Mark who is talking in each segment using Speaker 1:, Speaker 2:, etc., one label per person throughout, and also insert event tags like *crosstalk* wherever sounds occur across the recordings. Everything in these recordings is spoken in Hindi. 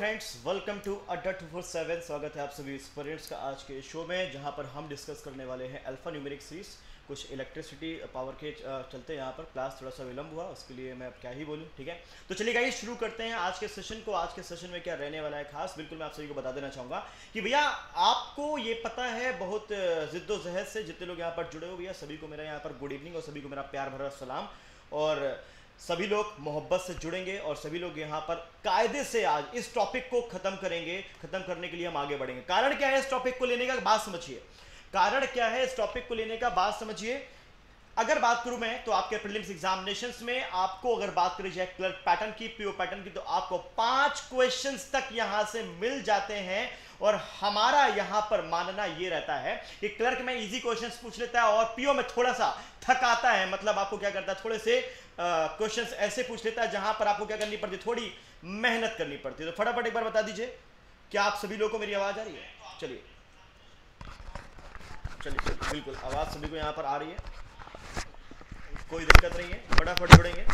Speaker 1: friends welcome to Adda two four seven स्वागत है आप सभी स्परेंट्स का आज के शो में जहां पर हम डिस्कस करने वाले हैं अल्फा न्यूमेरिक सीरीज कुछ इलेक्ट्रिसिटी पावर के चलते यहाँ पर क्लास थोड़ा सा विलंब हुआ उसके लिए मैं अब क्या ही बोलूँ ठीक है तो चलिए गाइस शुरू करते हैं आज के सेशन को आज के सेशन में क्या रहने वाला है खास बिल्कुल मैं आप सभी को बता देना चाहूँगा कि भैया आपको ये पता है बहुत जिद्दोजहद से जितने लोग यहाँ पर जुड़े हो भैया सभी को मेरा यहाँ पर गुड इवनिंग और सभी को मेरा प्यार भरा सलाम और सभी लोग मोहब्बत से जुड़ेंगे और सभी लोग यहाँ पर कायदे से आज इस टॉपिक को खत्म करेंगे खत्म करने के लिए हम आगे बढ़ेंगे कारण क्या है इस टॉपिक को लेने का बात समझिए कारण क्या है इस टॉपिक को लेने का बात समझिए अगर बात करूं मैं तो आपके प्रीलिम्स एग्जामिनेशंस में आपको अगर बात करी जाए क्लर्क पैटर्न की पीओ पैटर्न की तो आपको पांच क्वेश्चंस तक यहां से मिल जाते हैं और हमारा यहां पर मानना यह रहता है कि क्लर्क में इजी क्वेश्चंस पूछ लेता है और पीओ में थोड़ा सा थकाता है मतलब आपको क्या करता है थोड़े से क्वेश्चन ऐसे पूछ लेता है जहां पर आपको क्या करनी पड़ती थोड़ी मेहनत करनी पड़ती तो फटाफट एक बार बता दीजिए क्या आप सभी लोगों को मेरी आवाज़ आ रही है चलिए चलिए बिल्कुल आवाज़ सभी को यहां पर आ रही है कोई दिक्कत नहीं है फटाफट जुड़ेंगे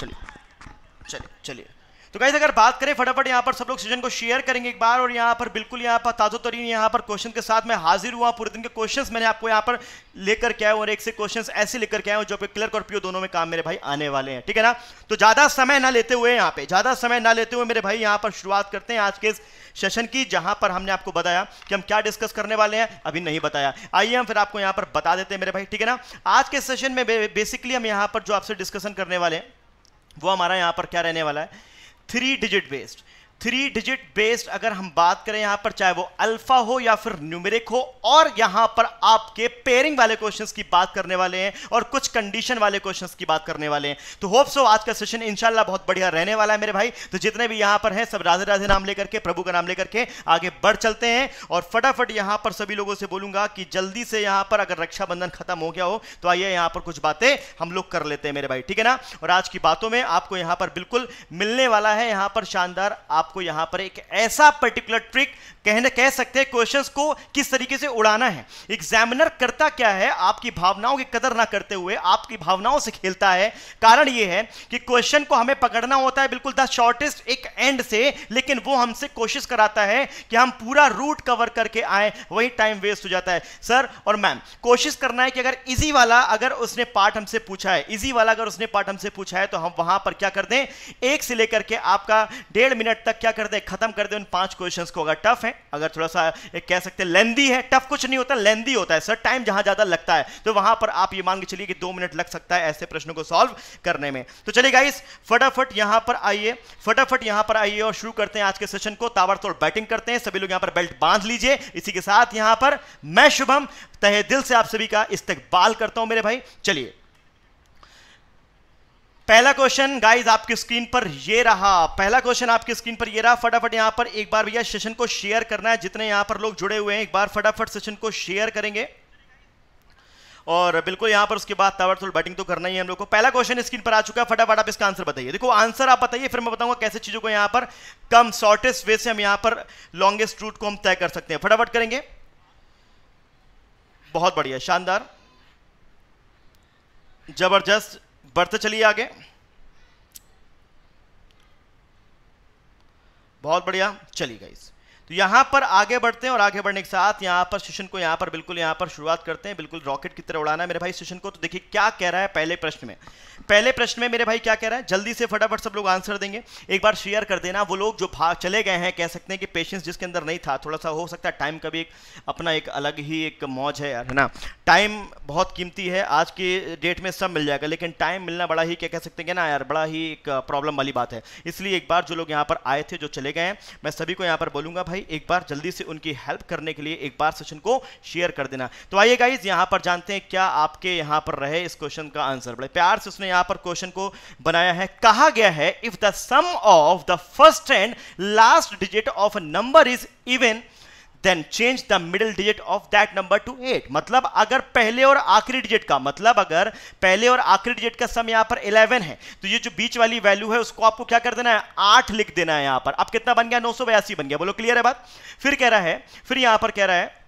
Speaker 1: चलिए चलिए चलिए तो गाइज अगर बात करें फटाफट यहाँ पर सब लोग सेशन को शेयर करेंगे एक बार और यहाँ पर बिल्कुल यहाँ पर ताज़ो तरीन यहाँ पर क्वेश्चन के साथ मैं हाजिर हुआ पूरे दिन के क्वेश्चन मैंने आपको यहाँ पर लेकर के आया और एक से क्वेश्चन ऐसे लेकर के आया जो क्लर्क और पीओ दोनों में काम मेरे भाई आने वाले हैं ठीक है ना तो ज़्यादा समय ना लेते हुए यहाँ पे ज़्यादा समय ना लेते हुए मेरे भाई यहाँ पर शुरुआत करते हैं आज के सेशन की जहां पर हमने आपको बताया कि हम क्या डिस्कस करने वाले हैं अभी नहीं बताया आइए हम फिर आपको यहाँ पर बता देते हैं मेरे भाई ठीक है ना आज के सेशन में बेसिकली हम यहाँ पर जो आपसे डिस्कशन करने वाले हैं वो हमारा यहाँ पर क्या रहने वाला है three digit based three digit based अगर हम बात करें यहां पर चाहे वो अल्फा हो या फिर न्यूमेरिक हो और यहां पर आपके पेयरिंग वाले क्वेश्चंस की बात करने वाले हैं और कुछ कंडीशन वाले क्वेश्चंस की बात करने वाले हैं तो होप सो आज का सेशन इंशाल्लाह बहुत बढ़िया रहने वाला है मेरे भाई तो जितने भी यहां पर हैं सब राधे राधे नाम लेकर के प्रभु का नाम लेकर के आगे बढ़ चलते हैं और फटाफट यहां पर सभी लोगों से बोलूंगा कि जल्दी से यहां पर अगर रक्षाबंधन खत्म हो गया हो तो आइए यहां पर कुछ बातें हम लोग कर लेते हैं मेरे भाई ठीक है ना और आज की बातों में आपको यहां पर बिल्कुल मिलने वाला है यहां पर शानदार आप आपको यहां पर एक ऐसा पर्टिकुलर ट्रिक कहने कह सकते हैं क्वेश्चंस को किस तरीके से उड़ाना है एग्जामिनर करता क्या है आपकी भावनाओं की कदर ना करते हुए आपकी भावनाओं से खेलता है कारण यह है कि क्वेश्चन को हमें पकड़ना होता है बिल्कुल द शॉर्टेस्ट एक एंड से लेकिन वो हमसे कोशिश कराता है कि हम पूरा रूट कवर करके आए वही टाइम वेस्ट हो जाता है सर और मैम कोशिश करना है कि अगर इजी वाला अगर उसने पार्ट हमसे पूछा है इजी वाला अगर उसने पार्ट हमसे पूछा है तो हम वहां पर क्या कर दें एक से लेकर के आपका डेढ़ मिनट तक क्या कर दे खत्म कर दे उन पांच क्वेश्चन को अगर टफ है अगर थोड़ा सा एक कह सकते हैं लेंदी है टफ कुछ नहीं होता लेंदी होता है सर टाइम जहां ज्यादा लगता है तो वहां पर आप ये मान के चलिए कि दो मिनट लग सकता है ऐसे प्रश्नों को सॉल्व करने में तो चलिए गाइस फटाफट यहां पर आइए फटाफट यहां पर आइए और शुरू करते हैं आज के सेशन को ताबड़तोड़ बैटिंग करते हैं सभी लोग यहां पर बेल्ट बांध लीजिए इसी के साथ यहां पर मैं शुभम तहे दिल से आप सभी का इस्तकबाल करता हूं मेरे भाई चलिए पहला क्वेश्चन गाइस आपकी स्क्रीन पर ये रहा पहला क्वेश्चन आपकी स्क्रीन पर ये रहा फटाफट यहां पर एक बार भैया सेशन को शेयर करना है जितने यहां पर लोग जुड़े हुए हैं एक बार फटाफट सेशन को शेयर करेंगे और बिल्कुल यहां पर उसके बाद ताबड़तोड़ बैटिंग तो करना ही है हम लोग को पहला क्वेश्चन स्क्रीन पर आ चुका है फटाफट आप इसका आंसर बताइए देखो आंसर आप बताइए फिर मैं बताऊंगा कैसे चीजों को यहां पर कम शॉर्टेस्ट वे से हम यहां पर लॉन्गेस्ट रूट को हम तय कर सकते हैं फटाफट करेंगे बहुत बढ़िया शानदार जबरदस्त बढ़ते चलिए आगे बहुत बढ़िया चलिए गाइज़ तो यहां पर आगे बढ़ते हैं और आगे बढ़ने के साथ यहां पर सेशन को यहां पर बिल्कुल यहां पर शुरुआत करते हैं बिल्कुल रॉकेट की तरह उड़ाना है मेरे भाई सेशन को तो देखिए क्या कह रहा है पहले प्रश्न में पहले प्रश्न में मेरे भाई क्या कह रहा है जल्दी से फटाफट सब लोग आंसर देंगे एक बार शेयर कर देना वो लोग जो भाग चले गए हैं कह सकते हैं कि पेशेंस जिसके अंदर नहीं था थोड़ा सा हो सकता है टाइम का भी एक अपना एक अलग ही एक मौज है यार है ना टाइम बहुत कीमती है आज के डेट में सब मिल जाएगा लेकिन टाइम मिलना बड़ा ही क्या कह सकते हैं ना यार बड़ा ही एक प्रॉब्लम वाली बात है इसलिए एक बार जो लोग यहाँ पर आए थे जो चले गए हैं मैं सभी को यहाँ पर बोलूंगा भाई भाई एक बार जल्दी से उनकी हेल्प करने के लिए एक बार सेशन को शेयर कर देना तो आइए गाइज यहाँ पर जानते हैं क्या आपके यहाँ पर रहे इस क्वेश्चन का आंसर बड़े प्यार से उसने यहाँ पर क्वेश्चन को बनाया है कहा गया है if the sum of the first and last digit of number is even then change the middle digit of that number to eight मतलब अगर पहले और आखिरी डिजिट का मतलब अगर पहले और आखिरी डिजिट का सम यहां पर इलेवन है तो ये जो बीच वाली वैल्यू है उसको आपको क्या कर देना है आठ लिख देना है यहां पर अब कितना बन गया नौ बन गया बोलो क्लियर है बात फिर कह रहा है फिर यहां पर कह रहा है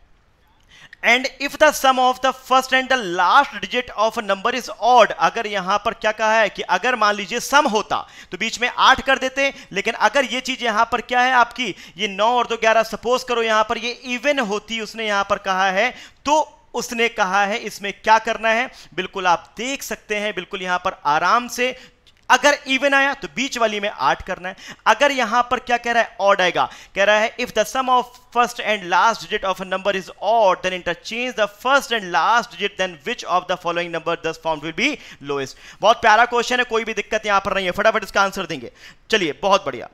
Speaker 1: and if the sum of the first and the last digit of number is odd अगर यहां पर क्या कहा है कि अगर मान लीजिए सम होता तो बीच में आठ कर देते लेकिन अगर ये चीज यहां पर क्या है आपकी ये नौ और दो ग्यारह सपोज करो यहां पर ये इवन होती उसने यहां पर कहा है तो उसने कहा है इसमें क्या करना है बिल्कुल आप देख सकते हैं बिल्कुल यहां पर आराम से अगर इवन आया तो बीच वाली में आठ करना है अगर यहां पर क्या कह रहा है ऑड आएगा कह रहा है if the sum of first and last digit of a number is odd then interchange the first and last digit then which of the following number thus form will be lowest बहुत प्यारा क्वेश्चन है कोई भी दिक्कत यहां पर नहीं है फटाफट इसका आंसर देंगे चलिए बहुत बढ़िया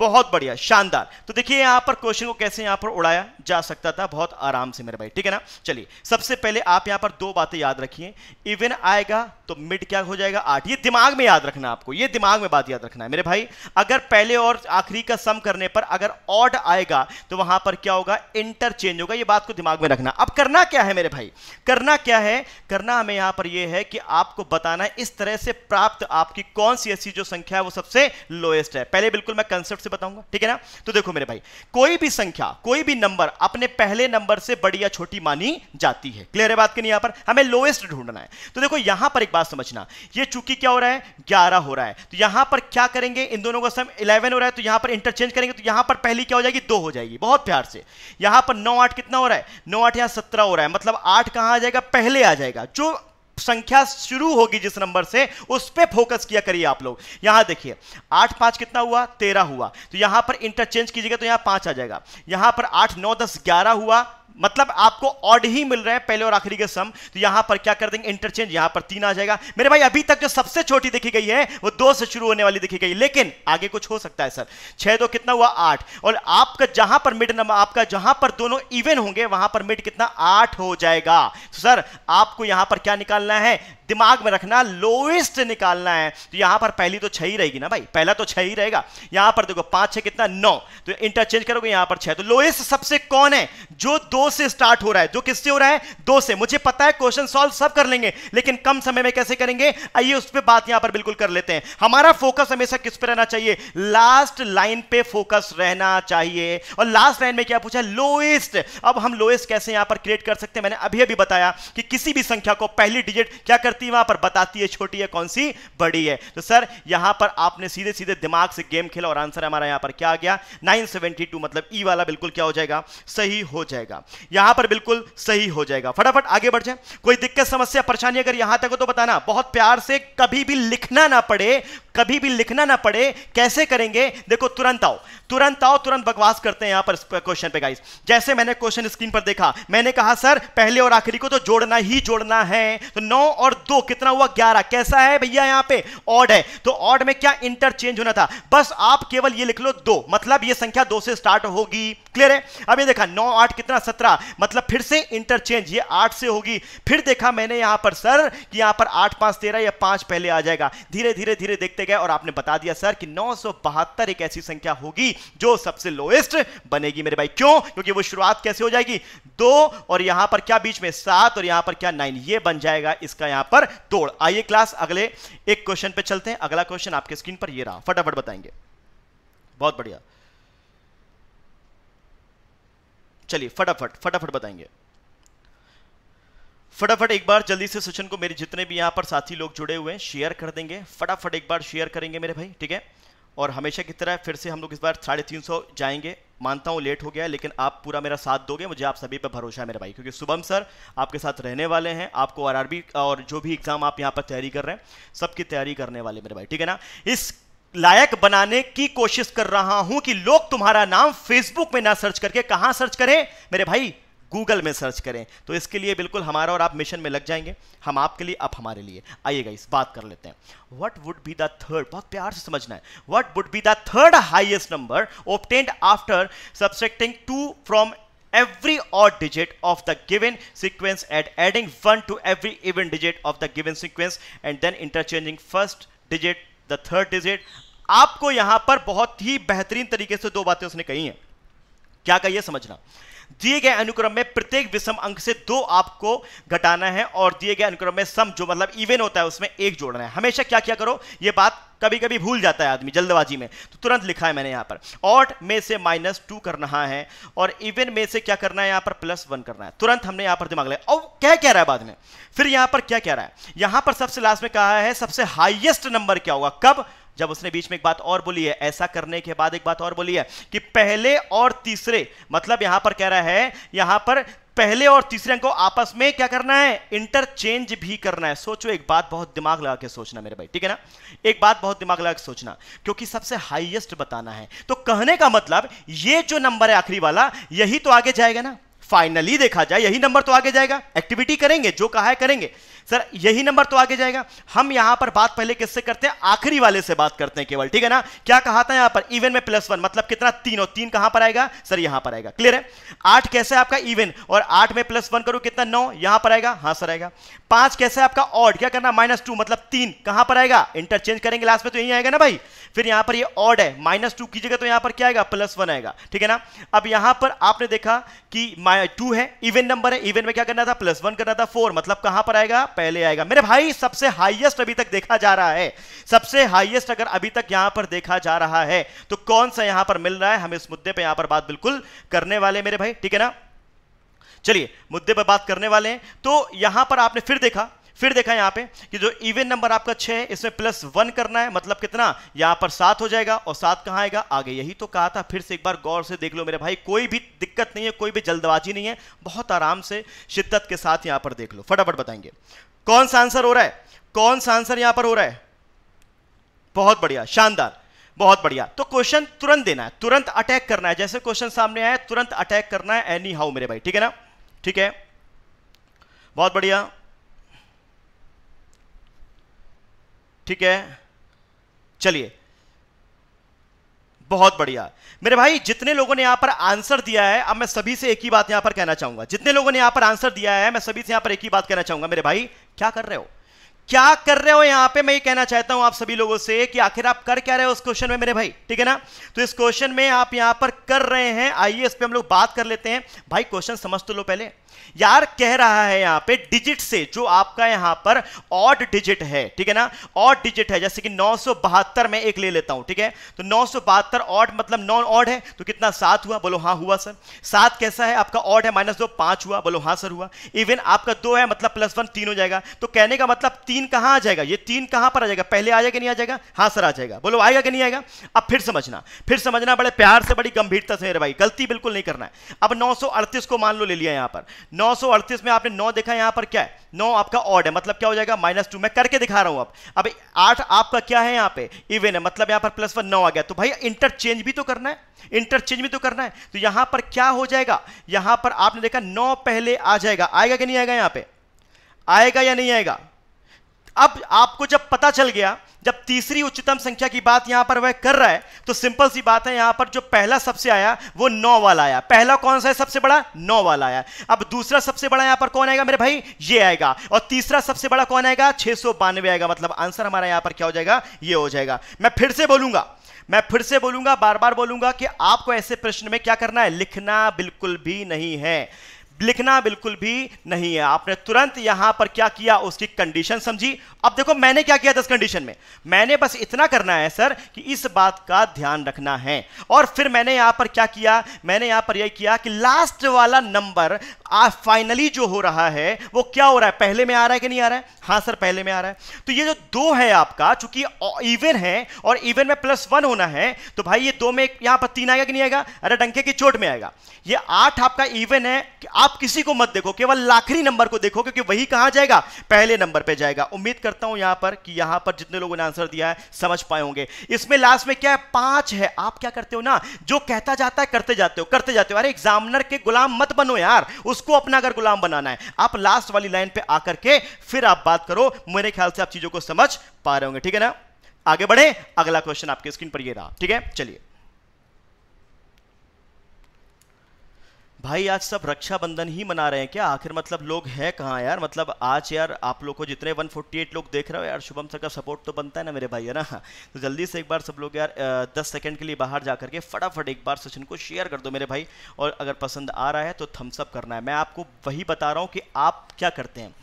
Speaker 1: बहुत बढ़िया शानदार तो देखिए यहां पर क्वेश्चन को कैसे यहां पर उड़ाया जा सकता था बहुत आराम से मेरे भाई ठीक है ना चलिए सबसे पहले आप यहां पर दो बातें याद रखिए इवन आएगा तो मिड क्या हो जाएगा आठ ये दिमाग में याद रखना आपको ये दिमाग में बात याद रखना है मेरे भाई अगर पहले और आखिरी का सम करने पर अगर ऑड आएगा तो वहां पर क्या होगा इंटरचेंज होगा ये बात को दिमाग में रखना अब करना क्या है मेरे भाई करना क्या है करना हमें यहां पर यह है कि आपको बताना इस तरह से प्राप्त आपकी कौन सी ऐसी जो संख्या है वो सबसे लोएस्ट है पहले बिल्कुल मैं कंसेप्ट से से बताऊंगा ठीक है ना तो देखो मेरे भाई कोई भी संख्या कोई भी नंबर अपने पहले नंबर से बड़ी या छोटी मानी जाती है क्लियर है बात की नहीं यहां पर हमें लोएस्ट ढूंढना है तो देखो यहां पर एक बात समझना ये चूंकि क्या हो रहा है ग्यारह हो रहा है तो यहां पर क्या करेंगे इन दोनों का सम इलेवन हो रहा है तो यहां पर इंटरचेंज करेंगे तो यहां पर पहली क्या हो जाएगी दो हो जाएगी बहुत प्यार से यहां पर नौ आठ कितना हो रहा है नौ आठ यहां सत्रह हो रहा है मतलब आठ कहां आ जाएगा पहले आ जाएगा जो संख्या शुरू होगी जिस नंबर से उस पर फोकस किया करिए आप लोग यहां देखिए आठ पांच कितना हुआ तेरह हुआ तो यहां पर इंटरचेंज कीजिएगा तो यहां पांच आ जाएगा यहां पर आठ नौ दस ग्यारह हुआ मतलब आपको ऑड ही मिल रहे हैं पहले और आखिरी के सम तो यहां पर क्या कर देंगे इंटरचेंज यहां पर तीन आ जाएगा मेरे भाई अभी तक जो सबसे छोटी देखी गई है वो दो से शुरू होने वाली देखी गई लेकिन आगे कुछ हो सकता है सर छह दो कितना हुआ आठ और आपका जहां पर मिड नंबर आपका जहां पर दोनों इवन होंगे वहां पर मिड कितना आठ हो जाएगा तो सर आपको यहां पर क्या निकालना है दिमाग में रखना लोएस्ट निकालना है तो यहां पर पहली तो छह ही रहेगी ना भाई पहला तो छह ही रहेगा यहां पर देखो पांच छह कितना नौ तो इंटरचेंज करोगे यहां पर छह तो लोएस्ट सबसे कौन है जो दो से स्टार्ट हो रहा है जो किससे हो रहा है दो से मुझे पता है क्वेश्चन सॉल्व सब कर लेंगे लेकिन कम समय में कैसे करेंगे आइए उस पर बात यहां पर बिल्कुल कर लेते हैं हमारा फोकस हमेशा किस पर रहना चाहिए लास्ट लाइन पे फोकस रहना चाहिए और लास्ट लाइन में क्या पूछा लोएस्ट अब हम लोएस्ट कैसे यहां पर क्रिएट कर सकते हैं मैंने अभी अभी बताया कि किसी भी संख्या को पहली डिजिट क्या करते शक्ति वहां पर बताती है छोटी है कौन सी बड़ी है तो सर यहां पर आपने सीधे सीधे दिमाग से गेम खेला और आंसर हमारा यहां पर क्या आ गया 972 मतलब ई वाला बिल्कुल क्या हो जाएगा सही हो जाएगा यहां पर बिल्कुल सही हो जाएगा फटाफट आगे बढ़ जाए कोई दिक्कत समस्या परेशानी अगर यहां तक हो तो बताना बहुत प्यार से कभी भी लिखना ना पड़े कभी भी लिखना ना पड़े कैसे करेंगे देखो तुरंत आओ तुरंत आओ तुरंत बकवास करते हैं यहां पर क्वेश्चन पे गाइस जैसे मैंने क्वेश्चन स्क्रीन पर देखा मैंने कहा सर पहले और आखिरी को तो जोड़ना ही जोड़ना है तो नौ और दो कितना हुआ ग्यारह कैसा है भैया यहां पे ऑड है तो ऑड में क्या इंटरचेंज होना था बस आप केवल ये लिख लो दो मतलब ये संख्या दो से स्टार्ट होगी क्लियर है अब ये देखा नौ आठ कितना सत्रह मतलब फिर से इंटरचेंज ये आठ से होगी फिर देखा मैंने यहां पर सर कि यहां पर आठ पांच तेरह या पांच पहले आ जाएगा धीरे धीरे धीरे देखते गए और आपने बता दिया सर कि नौ एक ऐसी संख्या होगी जो सबसे लोएस्ट बनेगी मेरे भाई क्यों क्योंकि वो शुरुआत कैसे हो जाएगी दो और यहां पर क्या बीच में सात और यहां पर क्या नाइन ये बन जाएगा इसका यहां पर तोड़ आइए क्लास अगले एक क्वेश्चन पे चलते हैं अगला क्वेश्चन आपके स्क्रीन पर ये रहा फटाफट बताएंगे बहुत बढ़िया चलिए फटाफट फटाफट बताएंगे फटाफट एक बार जल्दी से सेशन को मेरे जितने भी यहां पर साथी लोग जुड़े हुए हैं शेयर कर देंगे फटाफट एक बार शेयर करेंगे मेरे भाई ठीक है और हमेशा की तरह फिर से हम लोग इस बार साढ़े तीन सौ जाएंगे मानता हूं लेट हो गया लेकिन आप पूरा मेरा साथ दोगे मुझे आप सभी पर भरोसा है मेरे भाई क्योंकि शुभम सर आपके साथ रहने वाले हैं आपको आरआरबी और जो भी एग्ज़ाम आप यहाँ पर तैयारी कर रहे हैं सबकी तैयारी करने वाले मेरे भाई ठीक है ना इस लायक बनाने की कोशिश कर रहा हूं कि लोग तुम्हारा नाम फेसबुक में ना सर्च करके कहां सर्च करें मेरे भाई गूगल में सर्च करें तो इसके लिए बिल्कुल हमारा और आप मिशन में लग जाएंगे हम आपके लिए आप हमारे लिए आइएगा इस बात कर लेते हैं what would be the third बहुत प्यार से समझना है what would be the third highest number obtained after subtracting two from every odd digit of the given sequence and adding one to every even digit of the given sequence and then interchanging first digit the third digit आपको यहां पर बहुत ही बेहतरीन तरीके से दो बातें उसने कही हैं क्या कही है समझना दिए गए अनुक्रम में प्रत्येक विषम अंक से दो आपको घटाना है और दिए गए अनुक्रम में सम जो मतलब इवन होता है उसमें एक जोड़ना है हमेशा क्या क्या करो ये बात कभी कभी भूल जाता है आदमी जल्दबाजी में तो तुरंत लिखा है मैंने यहाँ पर ऑट में से माइनस टू करना है और इवन में से क्या करना है यहाँ पर प्लस वन करना है तुरंत हमने यहाँ पर दिमाग लगाया और क्या कह रहा है बाद में फिर यहाँ पर क्या कह रहा है यहाँ पर सबसे लास्ट में कहा है सबसे हाइएस्ट नंबर क्या होगा कब जब उसने बीच में एक बात और बोली है ऐसा करने के बाद एक बात और बोली है कि पहले और तीसरे मतलब यहां पर कह रहा है यहां पर पहले और तीसरे को आपस में क्या करना है इंटरचेंज भी करना है सोचो एक बात बहुत दिमाग लगा के सोचना मेरे भाई ठीक है ना एक बात बहुत दिमाग लगा के सोचना क्योंकि सबसे हाईएस्ट बताना है तो कहने का मतलब ये जो नंबर है आखिरी वाला यही तो आगे जाएगा ना फाइनली देखा जाए यही नंबर तो आगे जाएगा एक्टिविटी करेंगे जो कहा है करेंगे सर यही नंबर तो आगे जाएगा हम यहां पर बात पहले किससे करते हैं आखिरी वाले से बात करते हैं केवल ठीक है ना क्या कहा था यहां पर इवन में प्लस वन मतलब कितना तीन और तीन कहां पर आएगा सर यहां पर आएगा क्लियर है आठ कैसे आपका इवन और आठ में प्लस वन करो कितना नौ यहां पर आएगा हाँ सर आएगा पांच कैसे आपका ऑड क्या करना माइनस टू मतलब तीन कहां पर आएगा इंटरचेंज करेंगे लास्ट में तो यही आएगा ना भाई फिर यहां पर ये ऑड है माइनस टू कीजिएगा तो यहां पर क्या आएगा प्लस वन आएगा ठीक है ना अब यहां पर आपने देखा कि टू है इवन नंबर है इवन में क्या करना था प्लस वन करना था फोर मतलब कहां पर आएगा पहले आएगा मेरे भाई सबसे हाईएस्ट अभी तक देखा जा रहा है सबसे हाईएस्ट अगर अभी तक यहां पर देखा जा रहा है तो कौन सा यहां पर मिल रहा है हम इस मुद्दे पर यहां पर बात बिल्कुल करने वाले मेरे भाई ठीक है ना चलिए मुद्दे पर बात करने वाले हैं तो यहां पर आपने फिर देखा फिर देखा यहां पे कि जो इवन नंबर आपका छह है इसमें प्लस वन करना है मतलब कितना यहां पर सात हो जाएगा और सात कहां आएगा आगे यही तो कहा था फिर से एक बार गौर से देख लो मेरे भाई कोई भी दिक्कत नहीं है कोई भी जल्दबाजी नहीं है बहुत आराम से शिद्दत के साथ यहां पर देख लो फटाफट बताएंगे कौन सा आंसर हो रहा है कौन सा आंसर यहां पर हो रहा है बहुत बढ़िया शानदार बहुत बढ़िया तो क्वेश्चन तुरंत देना है तुरंत अटैक करना है जैसे क्वेश्चन सामने आया तुरंत अटैक करना है एनी हाउ मेरे भाई ठीक है ना ठीक है बहुत बढ़िया ठीक है चलिए बहुत बढ़िया मेरे भाई जितने लोगों ने यहां पर आंसर दिया है अब मैं सभी से एक ही बात यहां पर कहना चाहूंगा जितने लोगों ने यहां पर आंसर दिया है मैं सभी से यहां पर एक ही बात कहना चाहूंगा मेरे भाई क्या कर रहे हो क्या कर रहे हो यहां पे मैं ये कहना चाहता हूं आप सभी लोगों से कि आखिर आप कर क्या रहे हो उस क्वेश्चन में मेरे भाई ठीक है ना तो इस क्वेश्चन में आप यहां पर कर रहे हैं आइए इस पर हम लोग बात कर लेते हैं भाई क्वेश्चन समझ तो लो पहले यार कह रहा है यहां पे डिजिट से जो आपका यहां पर ऑड डिजिट है ठीक है ना ऑड डिजिट है जैसे कि नौ में एक ले लेता हूं ठीक है तो नौ ऑड मतलब नॉन ऑड है तो कितना सात हुआ बोलो हाँ हुआ सर सात कैसा है आपका ऑड है माइनस दो पांच हुआ बोलो हाँ सर हुआ इवन आपका दो है मतलब प्लस वन तीन हो जाएगा तो कहने का मतलब तीन कहां आ जाएगा ये तीन कहां पर आ जाएगा पहले आ जाएगा नहीं आ जाएगा हाँ सर आ जाएगा बोलो आएगा कि नहीं आएगा अब फिर समझना फिर समझना बड़े प्यार से बड़ी गंभीरता से मेरे भाई गलती बिल्कुल नहीं करना है अब अड़तीस को मान लो ले लिया यहां पर नौ में आपने नौ देखा यहां पर क्या है नौ आपका ऑड है मतलब क्या हो जाएगा माइनस टू मैं करके दिखा रहा हूं अब अब आठ आपका क्या है यहां पे इवन है मतलब यहां पर प्लस वन नौ आ गया तो भाई इंटरचेंज भी तो करना है इंटरचेंज भी तो करना है तो यहां पर क्या हो जाएगा यहां पर आपने देखा नौ पहले आ जाएगा आएगा कि नहीं आएगा यहां पर आएगा या नहीं आएगा अब आपको जब पता चल गया जब तीसरी उच्चतम संख्या की बात यहां पर वह कर रहा है तो सिंपल सी बात है यहां पर जो पहला सबसे आया वो नौ वाला आया पहला कौन सा है सबसे बड़ा नौ वाला आया अब दूसरा सबसे बड़ा यहां पर कौन आएगा मेरे भाई ये आएगा और तीसरा सबसे बड़ा कौन आएगा छह सौ बानवे आएगा मतलब आंसर हमारा यहां पर क्या हो जाएगा ये हो जाएगा मैं फिर से बोलूंगा मैं फिर से बोलूंगा बार बार बोलूंगा कि आपको ऐसे प्रश्न में क्या करना है लिखना बिल्कुल भी नहीं है लिखना बिल्कुल भी नहीं है आपने तुरंत यहां पर क्या किया उसकी कंडीशन समझी अब देखो मैंने क्या किया था कंडीशन में मैंने बस इतना करना है सर कि इस बात का ध्यान रखना है और फिर मैंने यहां पर क्या किया मैंने यहां पर यह किया कि लास्ट वाला नंबर फाइनली जो हो रहा है वो क्या हो रहा है पहले में आ रहा है कि नहीं आ रहा है हाँ सर पहले में आ रहा है तो ये जो दो है आपका चूंकि इवन है और इवन में प्लस वन होना है तो भाई ये दो में यहां पर तीन आएगा कि नहीं आएगा अरे डंके की चोट में आएगा ये आठ आपका इवन है आप आप किसी को मत देखो केवल लाखरी नंबर को देखो क्योंकि वही कहां जाएगा पहले नंबर पे जाएगा उम्मीद करता हूं यहां पर कि यहां पर जितने लोगों ने आंसर दिया है समझ पाए होंगे इसमें लास्ट में क्या है पांच है आप क्या करते हो ना जो कहता जाता है करते जाते हो करते जाते हो अरे एग्जामिनर के गुलाम मत बनो यार उसको अपना अगर गुलाम बनाना है आप लास्ट वाली लाइन पर आकर के फिर आप बात करो मेरे ख्याल से आप चीजों को समझ पा रहे होंगे ठीक है ना आगे बढ़े अगला क्वेश्चन आपके स्क्रीन पर ये रहा ठीक है चलिए भाई आज सब रक्षाबंधन ही मना रहे हैं क्या आखिर मतलब लोग हैं कहाँ यार मतलब आज यार आप लोग को जितने 148 लोग देख रहे हो यार शुभम सर का सपोर्ट तो बनता है ना मेरे भाई है ना तो जल्दी से एक बार सब लोग यार दस सेकंड के लिए बाहर जा करके फटाफट एक बार सचिन को शेयर कर दो मेरे भाई और अगर पसंद आ रहा है तो थम्सअप करना है मैं आपको वही बता रहा हूँ कि आप क्या करते हैं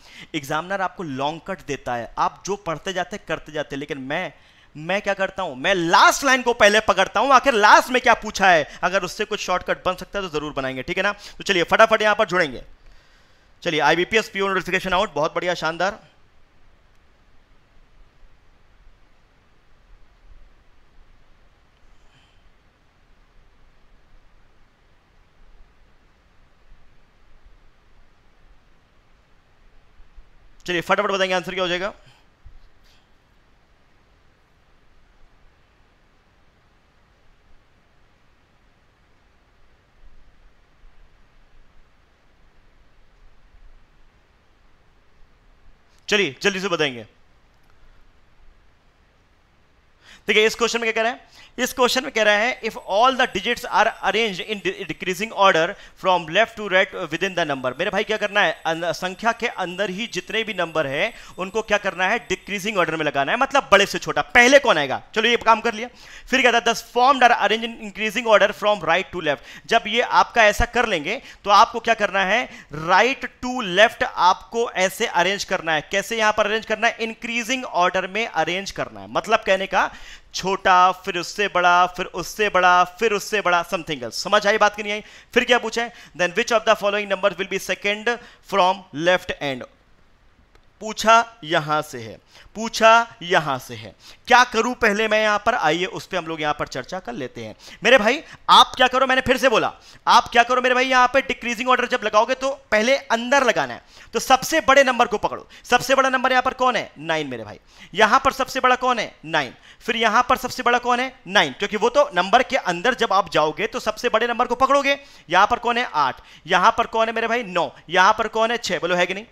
Speaker 1: एग्जामिनर आपको लॉन्ग कट देता है आप जो पढ़ते जाते करते जाते लेकिन मैं मैं क्या करता हूं मैं लास्ट लाइन को पहले पकड़ता हूं आखिर लास्ट में क्या पूछा है अगर उससे कुछ शॉर्टकट बन सकता है तो जरूर बनाएंगे ठीक है ना तो चलिए फटाफट यहां पर जुड़ेंगे चलिए आईबीपीएस पीओ नोटिफिकेशन आउट बहुत बढ़िया शानदार चलिए फटाफट बताएंगे आंसर क्या हो जाएगा चलिए जल्दी से बताएंगे देखिए इस क्वेश्चन में क्या कह रहा है इस क्वेश्चन में कह रहा है if all the digits are arrange in decreasing order from left to right within the number मेरे भाई क्या करना है संख्या के अंदर ही जितने भी नंबर है उनको क्या करना है डिक्रीजिंग ऑर्डर में लगाना है मतलब बड़े से छोटा पहले कौन आएगा चलो ये काम कर लिया फिर क्या था thus form are arrange in increasing order from right to left जब ये आपका ऐसा कर लेंगे तो आपको क्या करना है राइट टू लेफ्ट आपको ऐसे अरेंज करना है कैसे यहां पर अरेंज करना है इंक्रीजिंग ऑर्डर में अरेंज करना है मतलब कहने का छोटा फिर उससे बड़ा फिर उससे बड़ा फिर उससे बड़ा समथिंग एल्स समझ आई बात की नहीं आई फिर क्या पूछा है then which of the following number will be second from left and पूछा यहां से है पूछा यहां से है क्या करूं पहले मैं यहां पर आइए उस पर हम लोग यहां पर चर्चा कर लेते हैं मेरे भाई आप क्या करो मैंने फिर से बोला आप क्या करो मेरे भाई यहां पर डिक्रीजिंग ऑर्डर जब लगाओगे तो पहले अंदर लगाना है तो सबसे बड़े नंबर को पकड़ो सबसे बड़ा नंबर यहां पर कौन है नाइन मेरे भाई यहां पर सबसे बड़ा कौन है नाइन फिर यहां पर सबसे बड़ा कौन है नाइन क्योंकि वो तो नंबर के अंदर जब आप जाओगे तो सबसे बड़े नंबर को पकड़ोगे यहां पर कौन है आठ यहां पर कौन है मेरे भाई नौ यहां पर कौन है छह बोलो है कि नहीं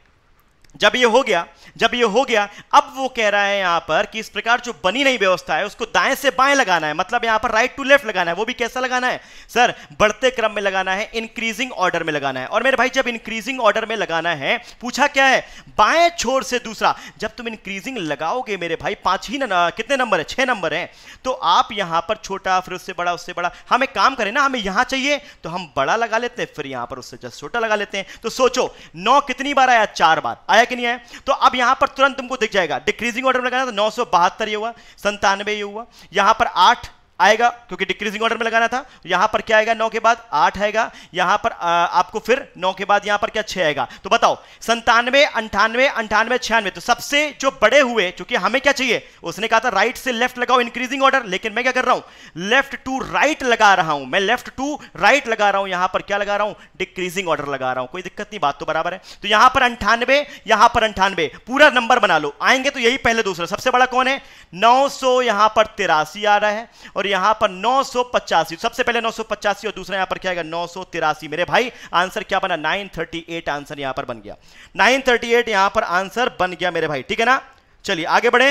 Speaker 1: जब ये हो गया जब ये हो गया अब वो कह रहा है यहां पर कि इस प्रकार जो बनी नहीं व्यवस्था है उसको दाएं से बाएं लगाना है मतलब यहां पर राइट टू लेफ्ट लगाना है वो भी कैसा लगाना है सर बढ़ते क्रम में लगाना है इंक्रीजिंग ऑर्डर में लगाना है और मेरे भाई जब इंक्रीजिंग ऑर्डर में लगाना है पूछा क्या है बाएं छोर से दूसरा जब तुम इंक्रीजिंग लगाओगे मेरे भाई पांच ही कितने नंबर है छह नंबर है तो आप यहां पर छोटा फिर उससे बड़ा उससे बड़ा हमें हाँ, काम करें ना हमें यहां चाहिए तो हम बड़ा लगा लेते हैं फिर यहां पर उससे जस्ट छोटा लगा लेते हैं तो सोचो नौ कितनी बार आया चार बार आया है कि नहीं है तो अब यहां पर तुरंत तुमको दिख जाएगा डिक्रीजिंग ऑर्डर में लगाना तो नौ ये हुआ संतानवे ये हुआ यहां पर आठ आएगा क्योंकि डिक्रीजिंग ऑर्डर में लगाना था यहां पर क्या आएगा नौ के बाद आठ आएगा यहां पर आ, आपको फिर नौ के बाद यहां पर क्या छह आएगा तो बताओ संतानवे अंठानवे अंठानवे छियानवे तो सबसे जो बड़े हुए क्योंकि हमें क्या चाहिए उसने कहा था राइट से लेफ्ट लगाओ इंक्रीजिंग ऑर्डर लेकिन मैं क्या कर रहा हूं लेफ्ट टू राइट लगा रहा हूं मैं लेफ्ट टू राइट लगा रहा हूं यहां पर क्या लगा रहा हूं डिक्रीजिंग ऑर्डर लगा रहा हूं कोई दिक्कत नहीं बात तो बराबर है तो यहां पर अंठानवे यहां पर अंठानवे पूरा नंबर बना लो आएंगे तो यही पहले दूसरा सबसे बड़ा कौन है नौ यहां पर तिरासी आ रहा है और और यहां पर नौ सबसे पहले नौ और दूसरा यहां पर क्या आएगा नौ मेरे भाई आंसर क्या बना नाइन आंसर यहां पर बन गया नाइन यहां पर आंसर बन गया मेरे भाई ठीक है ना चलिए आगे बढ़े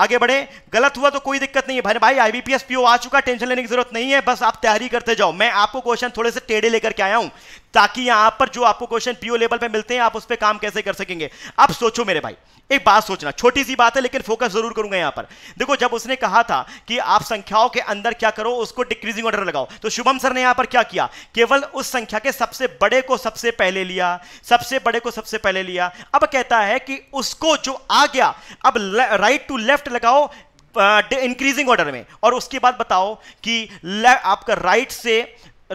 Speaker 1: आगे बढ़े गलत हुआ तो कोई दिक्कत नहीं है भाई भाई आईबीपीएस पीओ आ चुका टेंशन लेने की जरूरत नहीं है बस आप तैयारी करते जाओ मैं आपको क्वेश्चन थोड़े से टेढ़े लेकर के आया हूं ताकि यहां पर जो आपको क्वेश्चन पीओ लेवल पे मिलते हैं आप उस पर काम कैसे कर सकेंगे अब सोचो मेरे भाई एक बात सोचना छोटी सी बात है लेकिन फोकस जरूर करूंगा यहां पर देखो जब उसने कहा था कि आप संख्याओं के अंदर क्या करो उसको डिक्रीजिंग ऑर्डर लगाओ तो शुभम सर ने यहां पर क्या किया केवल उस संख्या के सबसे बड़े को सबसे पहले लिया सबसे बड़े को सबसे पहले लिया अब कहता है कि उसको जो आ गया अब राइट टू लेफ्ट लगाओ इंक्रीजिंग ऑर्डर में और उसके बाद बताओ कि आपका राइट से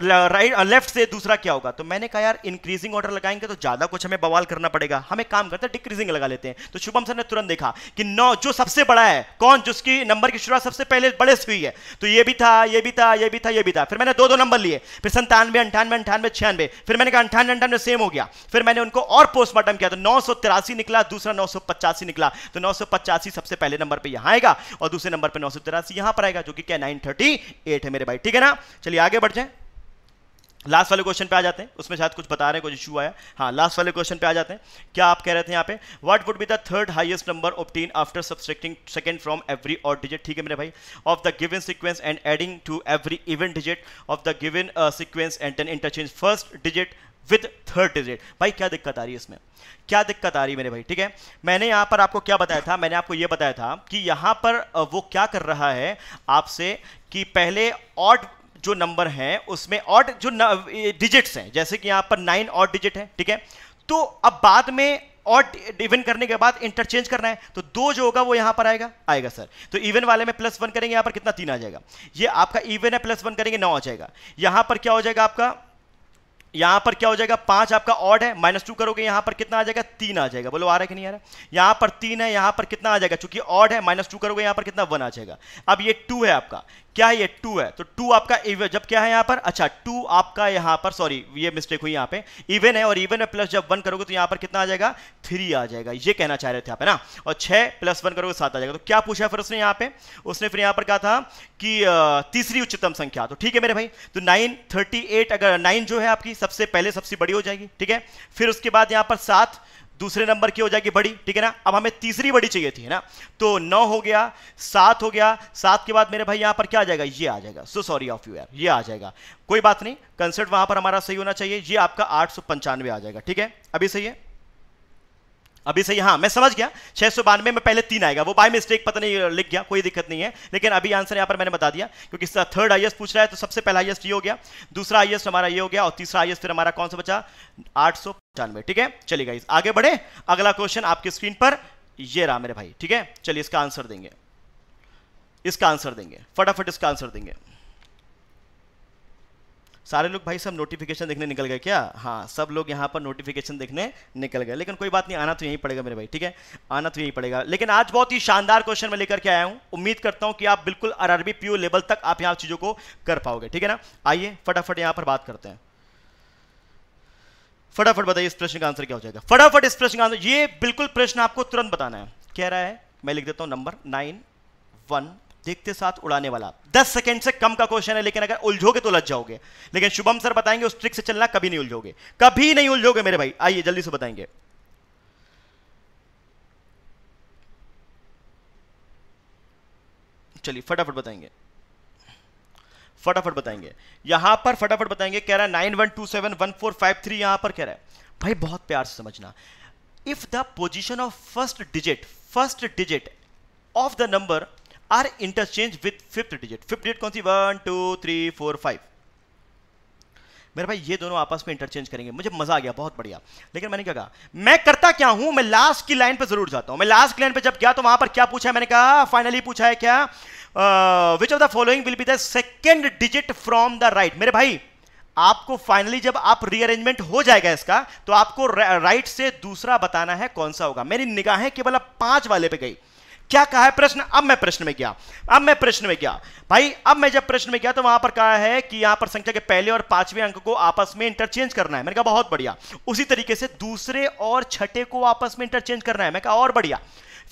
Speaker 1: राइट लेफ्ट uh, से दूसरा क्या होगा तो मैंने कहा यार इंक्रीजिंग ऑर्डर लगाएंगे तो ज्यादा कुछ हमें बवाल करना पड़ेगा हमें काम करते हैं डिक्रीजिंग लगा लेते हैं तो शुभम सर ने तुरंत देखा कि नौ जो सबसे बड़ा है कौन जिसकी नंबर की शुरुआत सबसे पहले बड़े से हुई है तो ये भी था ये भी था ये भी था ये भी था फिर मैंने दो दो नंबर लिए फिर संतानवे अंठानवे अंठानवे छियानवे फिर मैंने कहा अंठानवे अंठानवे सेम हो गया फिर मैंने उनको और पोस्टमार्टम किया तो नौ निकला दूसरा नौ निकला तो नौ सबसे पहले नंबर पर यहां आएगा और दूसरे नंबर पर नौ यहां पर आएगा जो कि क्या नाइन है मेरे भाई ठीक है ना चलिए आगे बढ़ जाए लास्ट वाले क्वेश्चन पे आ जाते हैं उसमें शायद कुछ बता रहे हैं कुछ इशू आया हाँ लास्ट वाले क्वेश्चन पे आ जाते हैं क्या आप कह रहे थे यहाँ पे what would be the third highest number obtain after subtracting second from every odd digit ठीक है मेरे भाई of the given sequence and adding to every even digit of the given sequence and an interchange first digit with third digit भाई क्या दिक्कत आ रही है इसमें क्या दिक्कत आ रही है मेरे भाई ठीक है मैंने यहाँ पर आपको क्या बताया था मैंने आपको ये बताया था कि यहाँ पर uh, वो क्या कर रहा है आपसे कि पहले ऑड जो नंबर हैं उसमें ऑट जो डिजिट्स हैं जैसे कि यहाँ पर नाइन ऑट डिजिट है ठीक है तो अब बाद में ऑट इवन करने के बाद इंटरचेंज करना है तो दो जो होगा वो यहां पर आएगा आएगा सर तो इवन वाले में प्लस वन करेंगे यहां पर कितना तीन आ जाएगा ये आपका इवन है प्लस वन करेंगे नौ आ जाएगा यहां पर क्या हो जाएगा आपका यहां पर क्या हो जाएगा पांच आपका ऑड है माइनस टू करोगे यहां पर कितना आ जाएगा तीन आ जाएगा बोलो आ रहा है कि नहीं आ रहा यहां पर तीन है यहां पर कितना आ जाएगा चूंकि ऑड है माइनस टू करोगे यहां पर कितना वन आ जाएगा अब ये टू है आपका क्या ये टू है तो टू आपका इवन जब क्या है यहां पर अच्छा टू आपका यहां पर सॉरी ये मिस्टेक हुई यहां पे इवन है और इवन है प्लस जब वन करोगे तो यहां पर कितना आ जाएगा थ्री आ जाएगा ये कहना चाह रहे थे आप है ना और छह प्लस वन करोगे तो सात आ जाएगा तो क्या पूछा फिर उसने यहां पे उसने फिर यहां पर कहा था कि तीसरी उच्चतम संख्या तो ठीक है मेरे भाई तो नाइन अगर नाइन जो है आपकी सबसे पहले सबसे बड़ी हो जाएगी ठीक है फिर उसके बाद यहां पर सात दूसरे नंबर की हो जाएगी बड़ी ठीक है ना अब हमें तीसरी बड़ी चाहिए थी है ना तो नौ हो गया सात हो गया सात के बाद मेरे भाई यहां पर क्या आ जाएगा ये आ जाएगा सो सॉरी ऑफ यू यार ये आ जाएगा कोई बात नहीं कंसर्ट वहां पर हमारा सही होना चाहिए ये आपका आठ आ जाएगा ठीक है अभी सही है अभी सही हाँ मैं समझ गया छह सौ बानवे में पहले तीन आएगा वो बाय मिस्टेक पता नहीं लिख गया कोई दिक्कत नहीं है लेकिन अभी आंसर यहाँ पर मैंने बता दिया क्योंकि थर्ड आई पूछ रहा है तो सबसे पहला आई ये हो गया दूसरा आई हमारा ये हो गया और तीसरा आई फिर हमारा कौन सा बचा आठ सौ पचानवे ठीक है चलिए गाइस आगे बढ़े अगला क्वेश्चन आपकी स्क्रीन पर ये रहा मेरे भाई ठीक है चलिए इसका आंसर देंगे इसका आंसर देंगे फटाफट इसका आंसर देंगे सारे लोग भाई सब नोटिफिकेशन देखने निकल गए क्या हाँ सब लोग यहाँ पर नोटिफिकेशन देखने निकल गए लेकिन कोई बात नहीं आना तो यहीं पड़ेगा मेरे भाई ठीक है आना तो यहीं पड़ेगा लेकिन आज बहुत ही शानदार क्वेश्चन में लेकर के आया हूँ उम्मीद करता हूँ कि आप बिल्कुल आर ओ लेवल तक आप यहाँ चीज़ों को कर पाओगे ठीक है ना आइए फटाफट यहाँ पर बात करते हैं फटाफट बताइए इस प्रश्न का आंसर क्या हो जाएगा फटाफट इस प्रश्न का आंसर ये बिल्कुल प्रश्न आपको तुरंत बताना है कह रहा है मैं लिख देता हूँ नंबर नाइन वन देखते साथ उड़ाने वाला दस सेकेंड से कम का क्वेश्चन है लेकिन अगर उलझोगे तो लज जाओगे लेकिन शुभम सर बताएंगे उस ट्रिक से चलना कभी नहीं उलझोगे कभी नहीं उलझोगे मेरे भाई आइए जल्दी से बताएंगे चलिए फटाफट बताएंगे फटाफट बताएंगे यहां पर फटाफट बताएंगे कह रहा है nine one two seven one four five three यहां पर कह रहा है भाई बहुत प्यार से समझना if the position of first digit first digit of the number are interchange with fifth digit fifth digit कौन सी one two three four five मेरे भाई ये दोनों आपस में इंटरचेंज करेंगे मुझे मजा आ गया बहुत बढ़िया लेकिन मैंने क्या कहा मैं करता क्या हूं मैं लास्ट की लाइन पे जरूर जाता हूं मैं लास्ट की लाइन पे जब गया तो वहां पर क्या पूछा है मैंने कहा फाइनली पूछा है क्या which of the following will be the second digit from the right मेरे भाई आपको फाइनली जब आप रीअरेंजमेंट हो जाएगा इसका तो आपको राइट से दूसरा बताना है कौन सा होगा मेरी निगाहें केवल पांच वाले पे गई क्या कहा है प्रश्न अब मैं प्रश्न में गया अब मैं प्रश्न में गया भाई अब मैं जब प्रश्न में गया तो वहां पर कहा है कि यहां पर संख्या के पहले और पांचवें अंक को आपस में इंटरचेंज करना है मैंने कहा बहुत बढ़िया उसी तरीके से दूसरे और छठे को आपस में इंटरचेंज करना है मैं कहा और बढ़िया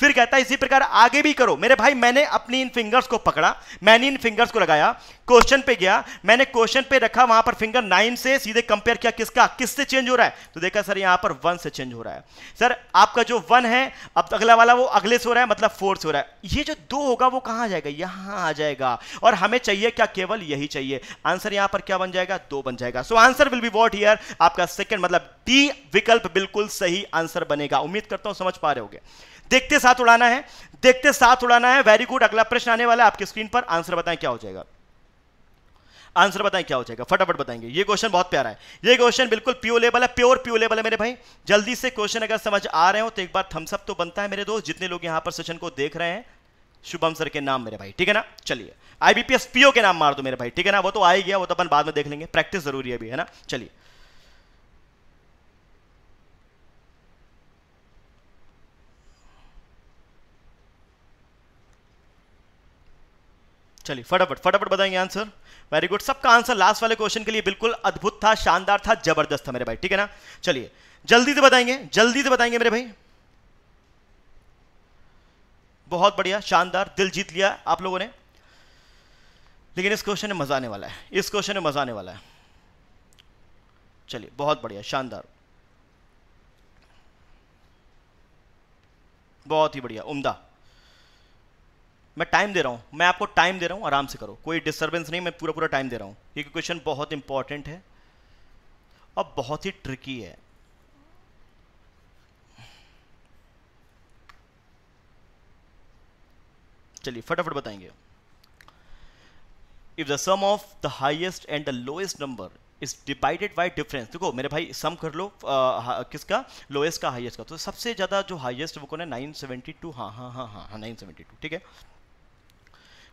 Speaker 1: फिर कहता है इसी प्रकार आगे भी करो मेरे भाई मैंने अपनी इन फिंगर्स को पकड़ा मैंने इन फिंगर्स को लगाया क्वेश्चन पे गया मैंने क्वेश्चन पे रखा वहां पर फिंगर नाइन से सीधे कंपेयर किया किसका किससे चेंज हो रहा है तो देखा सर यहां पर वन से चेंज हो रहा है सर आपका जो वन है अब अगला वाला वो अगले से हो रहा है मतलब फोर से हो रहा है ये जो दो होगा वो कहां जाएगा यहां आ जाएगा और हमें चाहिए क्या केवल यही चाहिए आंसर यहां पर क्या बन जाएगा दो बन जाएगा so answer will be what here आपका सेकेंड मतलब डी विकल्प बिल्कुल सही आंसर बनेगा उम्मीद करता हूं समझ पा रहे होगे देखते साथ उड़ाना है देखते साथ उड़ाना है वेरी गुड अगला प्रश्न आने वाला है आपकी स्क्रीन पर आंसर बताएं क्या हो जाएगा आंसर बताएं क्या हो जाएगा फटाफट बताएंगे ये क्वेश्चन बहुत प्यारा है ये क्वेश्चन बिल्कुल प्योर लेवल है प्योर प्योर लेवल है मेरे भाई जल्दी से क्वेश्चन अगर समझ आ रहे हो तो एक बार थम्सअप तो बनता है मेरे दोस्त जितने लोग यहां पर सेशन को देख रहे हैं शुभम सर के नाम मेरे भाई ठीक है ना चलिए आईबीपीएस पीओ के नाम मार दो मेरे भाई ठीक है ना वो तो आ ही गया वो तो अपन बाद में देख लेंगे प्रैक्टिस जरूरी है अभी है ना चलिए चलिए फटाफट फटाफट बताएंगे आंसर वेरी गुड सबका आंसर लास्ट वाले क्वेश्चन के लिए बिल्कुल अद्भुत था शानदार था जबरदस्त था मेरे भाई ठीक है ना चलिए जल्दी से बताएंगे जल्दी से बताएंगे मेरे भाई बहुत बढ़िया शानदार दिल जीत लिया आप लोगों ने लेकिन इस क्वेश्चन में मजा आने वाला है इस क्वेश्चन में मजा आने वाला है चलिए बहुत बढ़िया शानदार बहुत ही बढ़िया उमदा मैं टाइम दे रहा हूँ मैं आपको टाइम दे रहा हूँ आराम से करो कोई डिस्टर्बेंस नहीं मैं पूरा पूरा टाइम दे रहा हूँ क्योंकि क्वेश्चन बहुत इंपॉर्टेंट है और बहुत ही ट्रिकी है चलिए फटाफट बताएंगे if the sum of the highest and the lowest number is divided by difference देखो मेरे भाई सम कर लो आ, किसका लोएस्ट का हाइएस्ट का तो सबसे ज़्यादा जो हाइएस्ट वो कौन है टू हाँ हाँ हाँ हाँ सेवेंटी हाँ, टू ठीक है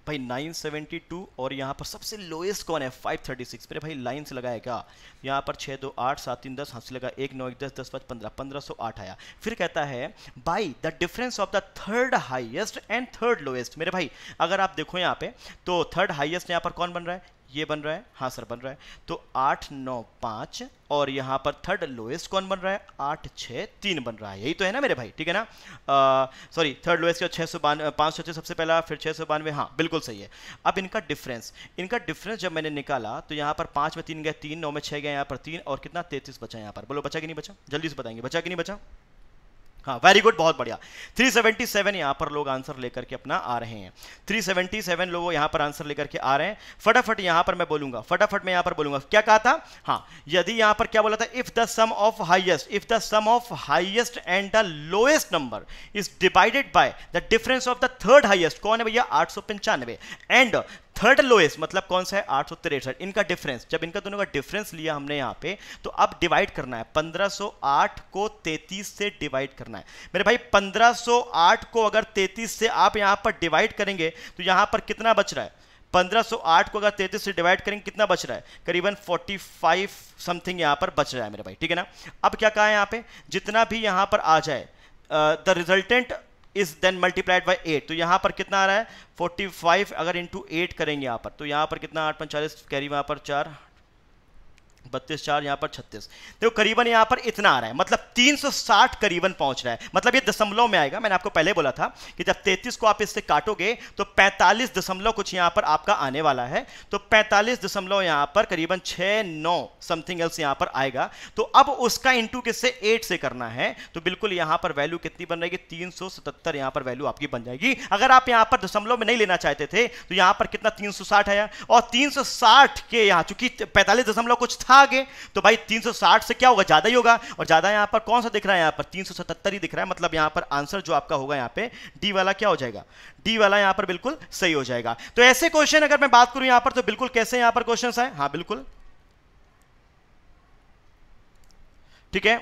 Speaker 1: भाई 972 और यहाँ पर सबसे लोएस्ट कौन है 536 मेरे भाई लाइन से लगाया क्या यहाँ पर छः दो आठ सात तीन दस हाँ से लगा एक नौ एक दस दस पाँच पंद्रह पंद्रह सौ आठ आया फिर कहता है by the difference of the third highest and third lowest मेरे भाई अगर आप देखो यहाँ पे तो थर्ड हाइएस्ट यहाँ पर कौन बन रहा है ये बन रहा है हाँ सर बन रहा है तो आठ नौ पाँच और यहाँ पर थर्ड लोएस्ट कौन बन रहा है आठ छः तीन बन रहा है यही तो है ना मेरे भाई ठीक है ना सॉरी थर्ड लोएस्ट का छः सौ बानवे पाँच सौ सबसे पहला फिर छः सौ बानवे हाँ बिल्कुल सही है अब इनका डिफरेंस इनका डिफरेंस जब मैंने निकाला तो यहाँ पर पाँच में तीन गया तीन नौ में छः गए यहाँ पर तीन और कितना तैंतीस बचा यहाँ पर बोलो बचा कि नहीं बचा जल्दी से बताएंगे बचा कि नहीं बचा हाँ वेरी गुड बहुत बढ़िया 377 सेवेंटी यहाँ पर लोग आंसर लेकर के अपना आ रहे हैं 377 सेवेंटी सेवन लोग यहाँ पर आंसर लेकर के आ रहे हैं फटाफट यहाँ पर मैं बोलूंगा फटाफट मैं यहाँ पर बोलूंगा क्या कहा था हाँ यदि यहाँ पर क्या बोला था if the sum of highest if the sum of highest and the lowest number is divided by the difference of the third highest कौन है भैया आठ एंड थर्ड लोएस्ट मतलब कौन सा है आठ इनका डिफरेंस जब इनका दोनों का डिफरेंस लिया हमने यहाँ पे तो अब डिवाइड करना है 1508 को 33 से डिवाइड करना है मेरे भाई 1508 को अगर 33 से आप यहाँ पर डिवाइड करेंगे तो यहाँ पर कितना बच रहा है 1508 को अगर 33 से डिवाइड करेंगे कितना बच रहा है करीबन 45 समथिंग यहाँ पर बच रहा है मेरे भाई ठीक है ना अब क्या कहा है यहाँ पे जितना भी यहाँ पर आ जाए the resultant is then multiplied by eight तो यहाँ पर कितना आ रहा है 45 अगर इंटू एट करेंगे यहाँ पर तो यहाँ पर कितना आठ पंचालीस कैरी वहाँ पर चार बत्तीस चार यहाँ पर छत्तीस देखो करीबन यहाँ पर इतना आ रहा है मतलब 360 करीबन पहुँच रहा है मतलब ये दशमलव में आएगा मैंने आपको पहले बोला था कि जब 33 को आप इससे काटोगे तो 45 दशमलव कुछ यहाँ पर आपका आने वाला है तो 45 दशमलव यहाँ पर करीबन छः नौ समथिंग एल्स यहाँ पर आएगा तो अब उसका इंटू किससे एट से करना है तो बिल्कुल यहाँ पर वैल्यू कितनी बन रहेगी तीन सौ सतहत्तर यहाँ पर वैल्यू आपकी बन जाएगी अगर आप यहाँ पर दशमलव में नहीं लेना चाहते थे तो यहाँ पर कितना तीन सौ साठ आया और तीन सौ साठ के यहाँ चूंकि पैंतालीस दशमलव कुछ था आगे तो भाई 360 से क्या होगा ज्यादा ही होगा और ज्यादा यहां पर कौन सा दिख रहा है यहां पर 377 ही दिख रहा है मतलब यहां पर आंसर जो आपका होगा यहां पे डी वाला क्या हो जाएगा डी वाला यहां पर बिल्कुल सही हो जाएगा तो ऐसे क्वेश्चन अगर मैं बात करूं यहां पर तो बिल्कुल कैसे यहां पर क्वेश्चन है हाँ बिल्कुल ठीक है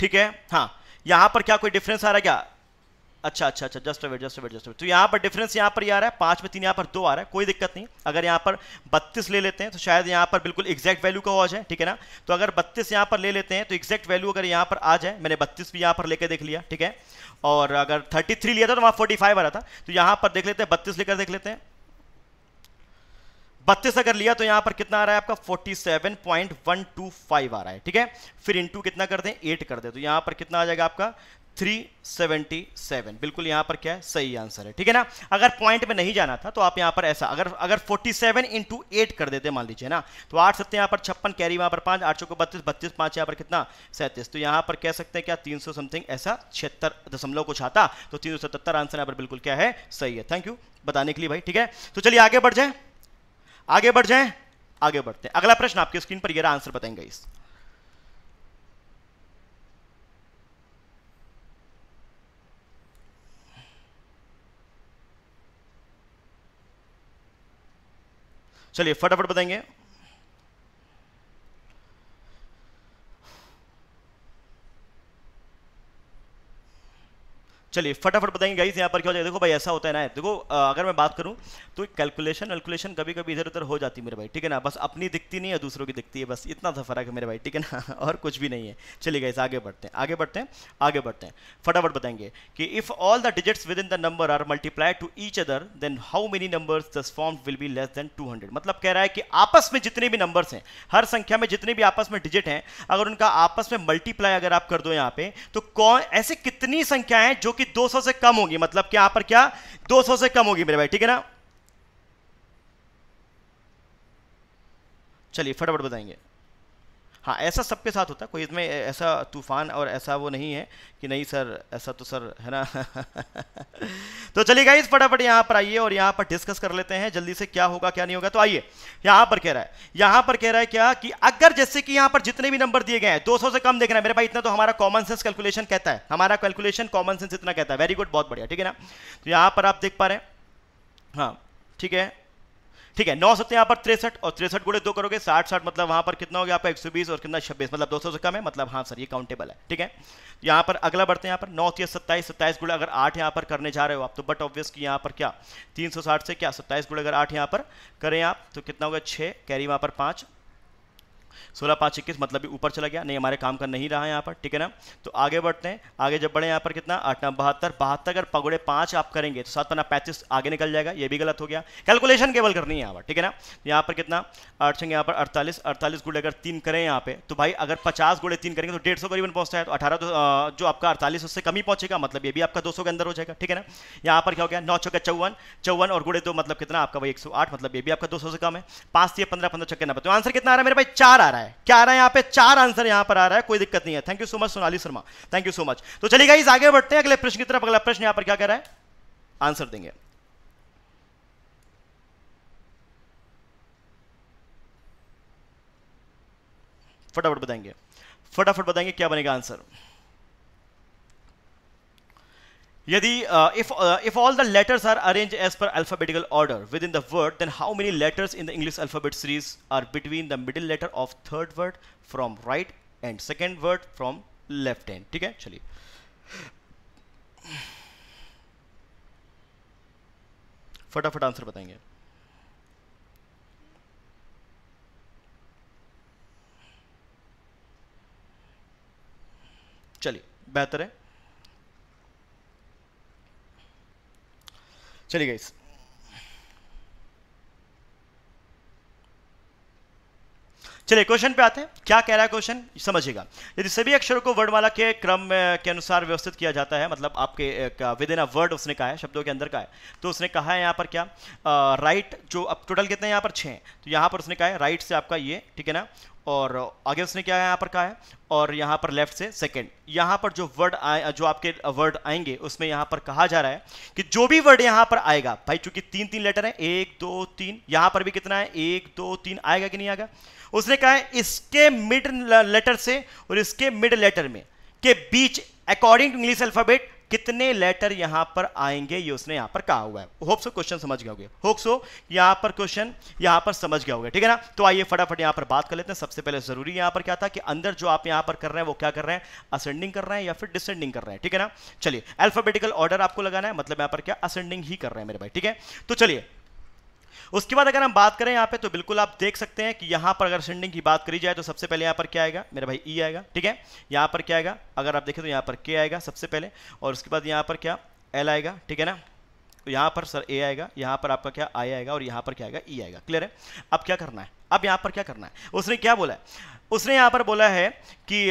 Speaker 1: ठीक है हाँ यहां पर क्या कोई डिफरेंस आ रहा है क्या अच्छा अच्छा अच्छा just wait just wait just wait तो यहाँ पर डिफरेंस यहाँ पर ही आ रहा है पाँच में तीन यहाँ पर दो आ रहा है कोई दिक्कत नहीं अगर यहाँ पर बत्तीस ले लेते हैं तो शायद यहाँ पर बिल्कुल एक्जैक्ट वैल्यू का हो जाए ठीक है ना तो अगर बत्तीस यहाँ पर ले लेते हैं तो एक्जैक्ट वैल्यू अगर यहाँ पर आ जाए मैंने बत्तीस भी यहाँ पर लेकर देख लिया ठीक है और अगर थर्टी थ्री लिया था तो वहाँ फोर्टी फाइव आ रहा था तो यहाँ पर देख लेते हैं बत्तीस लेकर देख लेते हैं बत्तीस अगर लिया तो यहां पर कितना आ रहा है आपका forty seven point one two five आ रहा है ठीक है फिर इनटू कितना कर दें एट कर दें तो यहां पर कितना आ जाएगा आपका 377 बिल्कुल यहां पर क्या है सही आंसर है ठीक है ना अगर पॉइंट में नहीं जाना था तो आप यहां पर ऐसा अगर अगर 47 सेवन इंटू एट कर देते मान लीजिए ना तो आठ सत्य यहां पर छप्पन कैरी वहां पर पांच आठ सौ को बत्तीस बत्तीस पांच यहां पर कितना सैंतीस तो यहां पर कह सकते हैं क्या 300 समथिंग ऐसा छिहत्तर दशमलव कुछ आता तो तीन आंसर यहां पर बिल्कुल क्या है सही है थैंक यू बताने के लिए भाई ठीक है तो चलिए आगे बढ़ जाए आगे बढ़ जाए आगे बढ़ते हैं अगला प्रश्न आपके स्क्रीन पर यह आंसर बताएंगे इस चलिए फटाफट बताएंगे चलिए फटाफट बताएंगे गाइस यहाँ पर क्या हो जाएगा देखो भाई ऐसा होता है ना देखो अगर मैं बात करूँ तो कैलकुलेशन वेलकुलेशन कभी कभी इधर उधर हो जाती है मेरे भाई ठीक है ना बस अपनी दिखती नहीं है दूसरों की दिखती है बस इतना सा फर्क है मेरे भाई ठीक है ना *laughs* और कुछ भी नहीं है चलिए गाइस आगे बढ़ते हैं आगे बढ़ते हैं आगे बढ़ते हैं फटाफट बताएंगे कि if all the digits within the number are multiply to each other then how many numbers thus form will be less than hundred मतलब कह रहा है कि आपस में जितने भी नंबर्स हैं हर संख्या में जितने भी आपस में डिजिट हैं अगर उनका आपस में मल्टीप्लाई अगर आप कर दो यहाँ पे तो कौन ऐसे कितनी संख्या है जो कि कि 200 से कम होगी मतलब कि यहां पर क्या 200 से कम होगी मेरे भाई ठीक है ना चलिए फटाफट बताएंगे हाँ ऐसा सबके साथ होता है कोई इसमें ऐसा तूफान और ऐसा वो नहीं है कि नहीं सर ऐसा तो सर है ना *laughs* तो चलिए गाइस फटाफट यहाँ पर आइए और यहाँ पर डिस्कस कर लेते हैं जल्दी से क्या होगा क्या नहीं होगा तो आइए यहाँ पर कह रहा है यहाँ पर कह रहा है क्या कि अगर जैसे कि यहाँ पर जितने भी नंबर दिए गए हैं दो से कम देख रहे हैं मेरे भाई इतना तो हमारा कॉमन सेंस कैलकुलेशन कहता है हमारा कैलकुलेशन कॉमन सेंस इतना कहता है वेरी गुड बहुत बढ़िया ठीक है ना तो यहाँ पर आप देख पा रहे हैं हाँ ठीक है ठीक है नौ सत्तर यहाँ पर तिरसठ और तिरसठ गुड़े दो करोगे साठ साठ मतलब वहां पर कितना हो गया आपका एक सौ बीस और कितना छब्बीस मतलब दो सौ से कम है मतलब हाँ सर ये काउंटेबल है ठीक है यहाँ पर अगला बढ़ते हैं यहाँ पर नौ तीस सत्ताईस सत्ताईस गुड़े अगर आठ यहाँ पर करने जा रहे हो आप तो बट ऑब्वियस कि यहाँ पर क्या तीन सौ साठ से क्या सत्ताईस गुड़े अगर आठ यहाँ पर करें आप तो कितना हो गया छः कैरी वहाँ पर पाँच सोलह पाँच इक्कीस मतलब भी ऊपर चला गया नहीं हमारे काम का नहीं रहा यहाँ पर ठीक है ना तो आगे बढ़ते हैं आगे जब बढ़े यहाँ पर कितना आठ नौ बहत्तर बहत्तर अगर पगड़े पाँच आप करेंगे तो सात पन्ना पैंतीस आगे निकल जाएगा ये भी गलत हो गया कैलकुलेशन केवल करनी है यहाँ पर ठीक है ना तो यहाँ पर कितना आठ छः यहाँ पर अड़तालीस अड़तालीस गुड़े अगर तीन करें यहाँ पे तो भाई अगर पचास गुड़े तीन करेंगे तो डेढ़ करीबन पहुँचता है तो अठारह तो जो आपका अड़तालीस उससे कम ही पहुँचेगा मतलब ये भी आपका दो के अंदर हो जाएगा ठीक है ना यहाँ पर क्या हो गया नौ छक्के चौवन चौवन और गुड़े दो मतलब कितना आपका भाई एक मतलब ये भी आपका दो से कम है पाँच से पंद्रह पंद्रह छक्के नब्बे तो आंसर कितना आ रहा है मेरे भाई चार आ रहा है क्या आ रहा है यहां पे चार आंसर यहां पर आ रहा है कोई दिक्कत नहीं है thank you so much Sonali Sharma thank you so much तो चलिए गाइज आगे बढ़ते हैं अगले प्रश्न की तरफ अगला प्रश्न यहां पर क्या कह रहा है आंसर देंगे फटाफट बताएंगे फटाफट बताएंगे क्या बनेगा आंसर यदि if if all the letters are arrange as per alphabetical order within the word then how many letters in the English alphabet series are between the middle letter of third word from right end second word from left end ठीक है चलिए फटाफट आंसर बताएंगे चलिए बेहतर है चलिए गाइस चलिए क्वेश्चन पे आते हैं क्या कह रहा है क्वेश्चन समझिएगा यदि सभी अक्षरों को वर्णमाला के क्रम के अनुसार व्यवस्थित किया जाता है मतलब आपके विद इन अ वर्ड उसने कहा है शब्दों के अंदर कहा है तो उसने कहा है यहाँ पर क्या राइट जो अब टोटल कितने यहाँ पर छः तो यहाँ पर उसने कहा है राइट से आपका ये ठीक है ना और आगे उसने क्या यहाँ पर कहा है और यहाँ पर लेफ्ट से सेकंड यहाँ पर जो वर्ड आए जो आपके वर्ड आएंगे उसमें यहाँ पर कहा जा रहा है कि जो भी वर्ड यहाँ पर आएगा भाई चूंकि तीन तीन लेटर है एक दो तीन यहाँ पर भी कितना है एक दो तीन आएगा कि नहीं आएगा उसने कहा है इसके मिड लेटर से और इसके मिड लेटर में के बीच अकॉर्डिंग टू इंग्लिश अल्फाबेट कितने लेटर यहां पर आएंगे ये उसने यहां पर कहा हुआ है होप सो क्वेश्चन समझ गए होप सो यहां पर क्वेश्चन यहां पर समझ गए ठीक है ना तो आइए फटाफट यहां पर बात कर लेते हैं सबसे पहले जरूरी यहां पर क्या था कि अंदर जो आप यहां पर कर रहे हैं वो क्या कर रहे हैं असेंडिंग कर रहे हैं या फिर डिसेंडिंग कर रहे हैं ठीक है ना चलिए अल्फाबेटिकल ऑर्डर आपको लगाना है मतलब यहां पर क्या असेंडिंग ही कर रहे हैं मेरे भाई ठीक है तो चलिए उसके बाद अगर हम बात करें यहाँ पे तो बिल्कुल आप देख सकते हैं कि यहाँ पर अगर सेंडिंग की बात करी जाए तो सबसे पहले यहाँ पर क्या आएगा मेरा भाई ई आएगा ठीक है यहाँ पर क्या आएगा अगर आप देखें तो यहाँ पर के आएगा सबसे पहले और उसके बाद यहाँ पर क्या एल आएगा ठीक है ना तो यहाँ पर सर ए आएगा यहाँ पर आपका क्या आई आएगा और यहाँ पर क्या आएगा ई आएगा क्लियर है अब क्या करना है अब यहाँ पर क्या करना है उसने क्या बोला है उसने यहाँ पर बोला है कि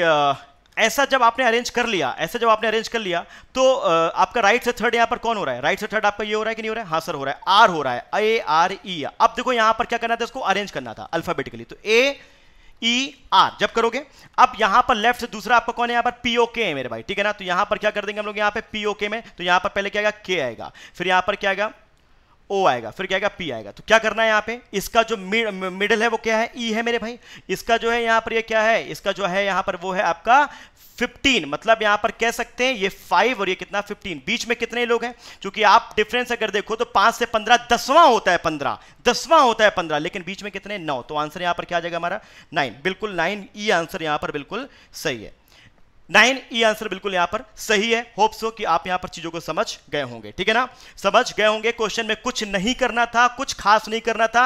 Speaker 1: ऐसा जब आपने अरेंज कर लिया ऐसा जब आपने अरेंज कर लिया तो आपका राइट से थर्ड यहां पर कौन हो रहा है राइट से थर्ड आपका ये हो रहा है कि नहीं हो रहा है हाँ सर हो रहा है आर हो रहा है ए आर ई अब देखो यहां पर क्या करना था इसको अरेंज करना था अल्फाबेटिकली तो ए ई आर जब करोगे अब यहां पर लेफ्ट से दूसरा आपका कौन है यहां पर पीओके है मेरे भाई ठीक है ना तो यहां पर क्या कर देंगे हम लोग यहां पे पीओके में तो यहां पर पहले क्या आएगा के आएगा फिर यहां पर क्या आएगा ओ आएगा फिर क्या आएगा पी आएगा तो क्या करना है यहाँ पे इसका जो मिडल है वो क्या है ई e है मेरे भाई इसका जो है यहाँ पर ये यह क्या है इसका जो है यहाँ पर वो है आपका 15 मतलब यहां पर कह सकते हैं ये 5 और ये कितना 15 बीच में कितने लोग हैं क्योंकि आप डिफरेंस अगर देखो तो 5 से 15 दसवां होता है 15 दसवां होता है 15 लेकिन बीच में कितने 9 तो आंसर यहां पर क्या आ जाएगा हमारा 9 बिल्कुल 9 ई आंसर यहां पर बिल्कुल सही है नाइन ई आंसर बिल्कुल यहां पर सही है होप सो कि आप यहां पर चीजों को समझ गए होंगे ठीक है ना समझ गए होंगे क्वेश्चन में कुछ नहीं करना था कुछ खास नहीं करना था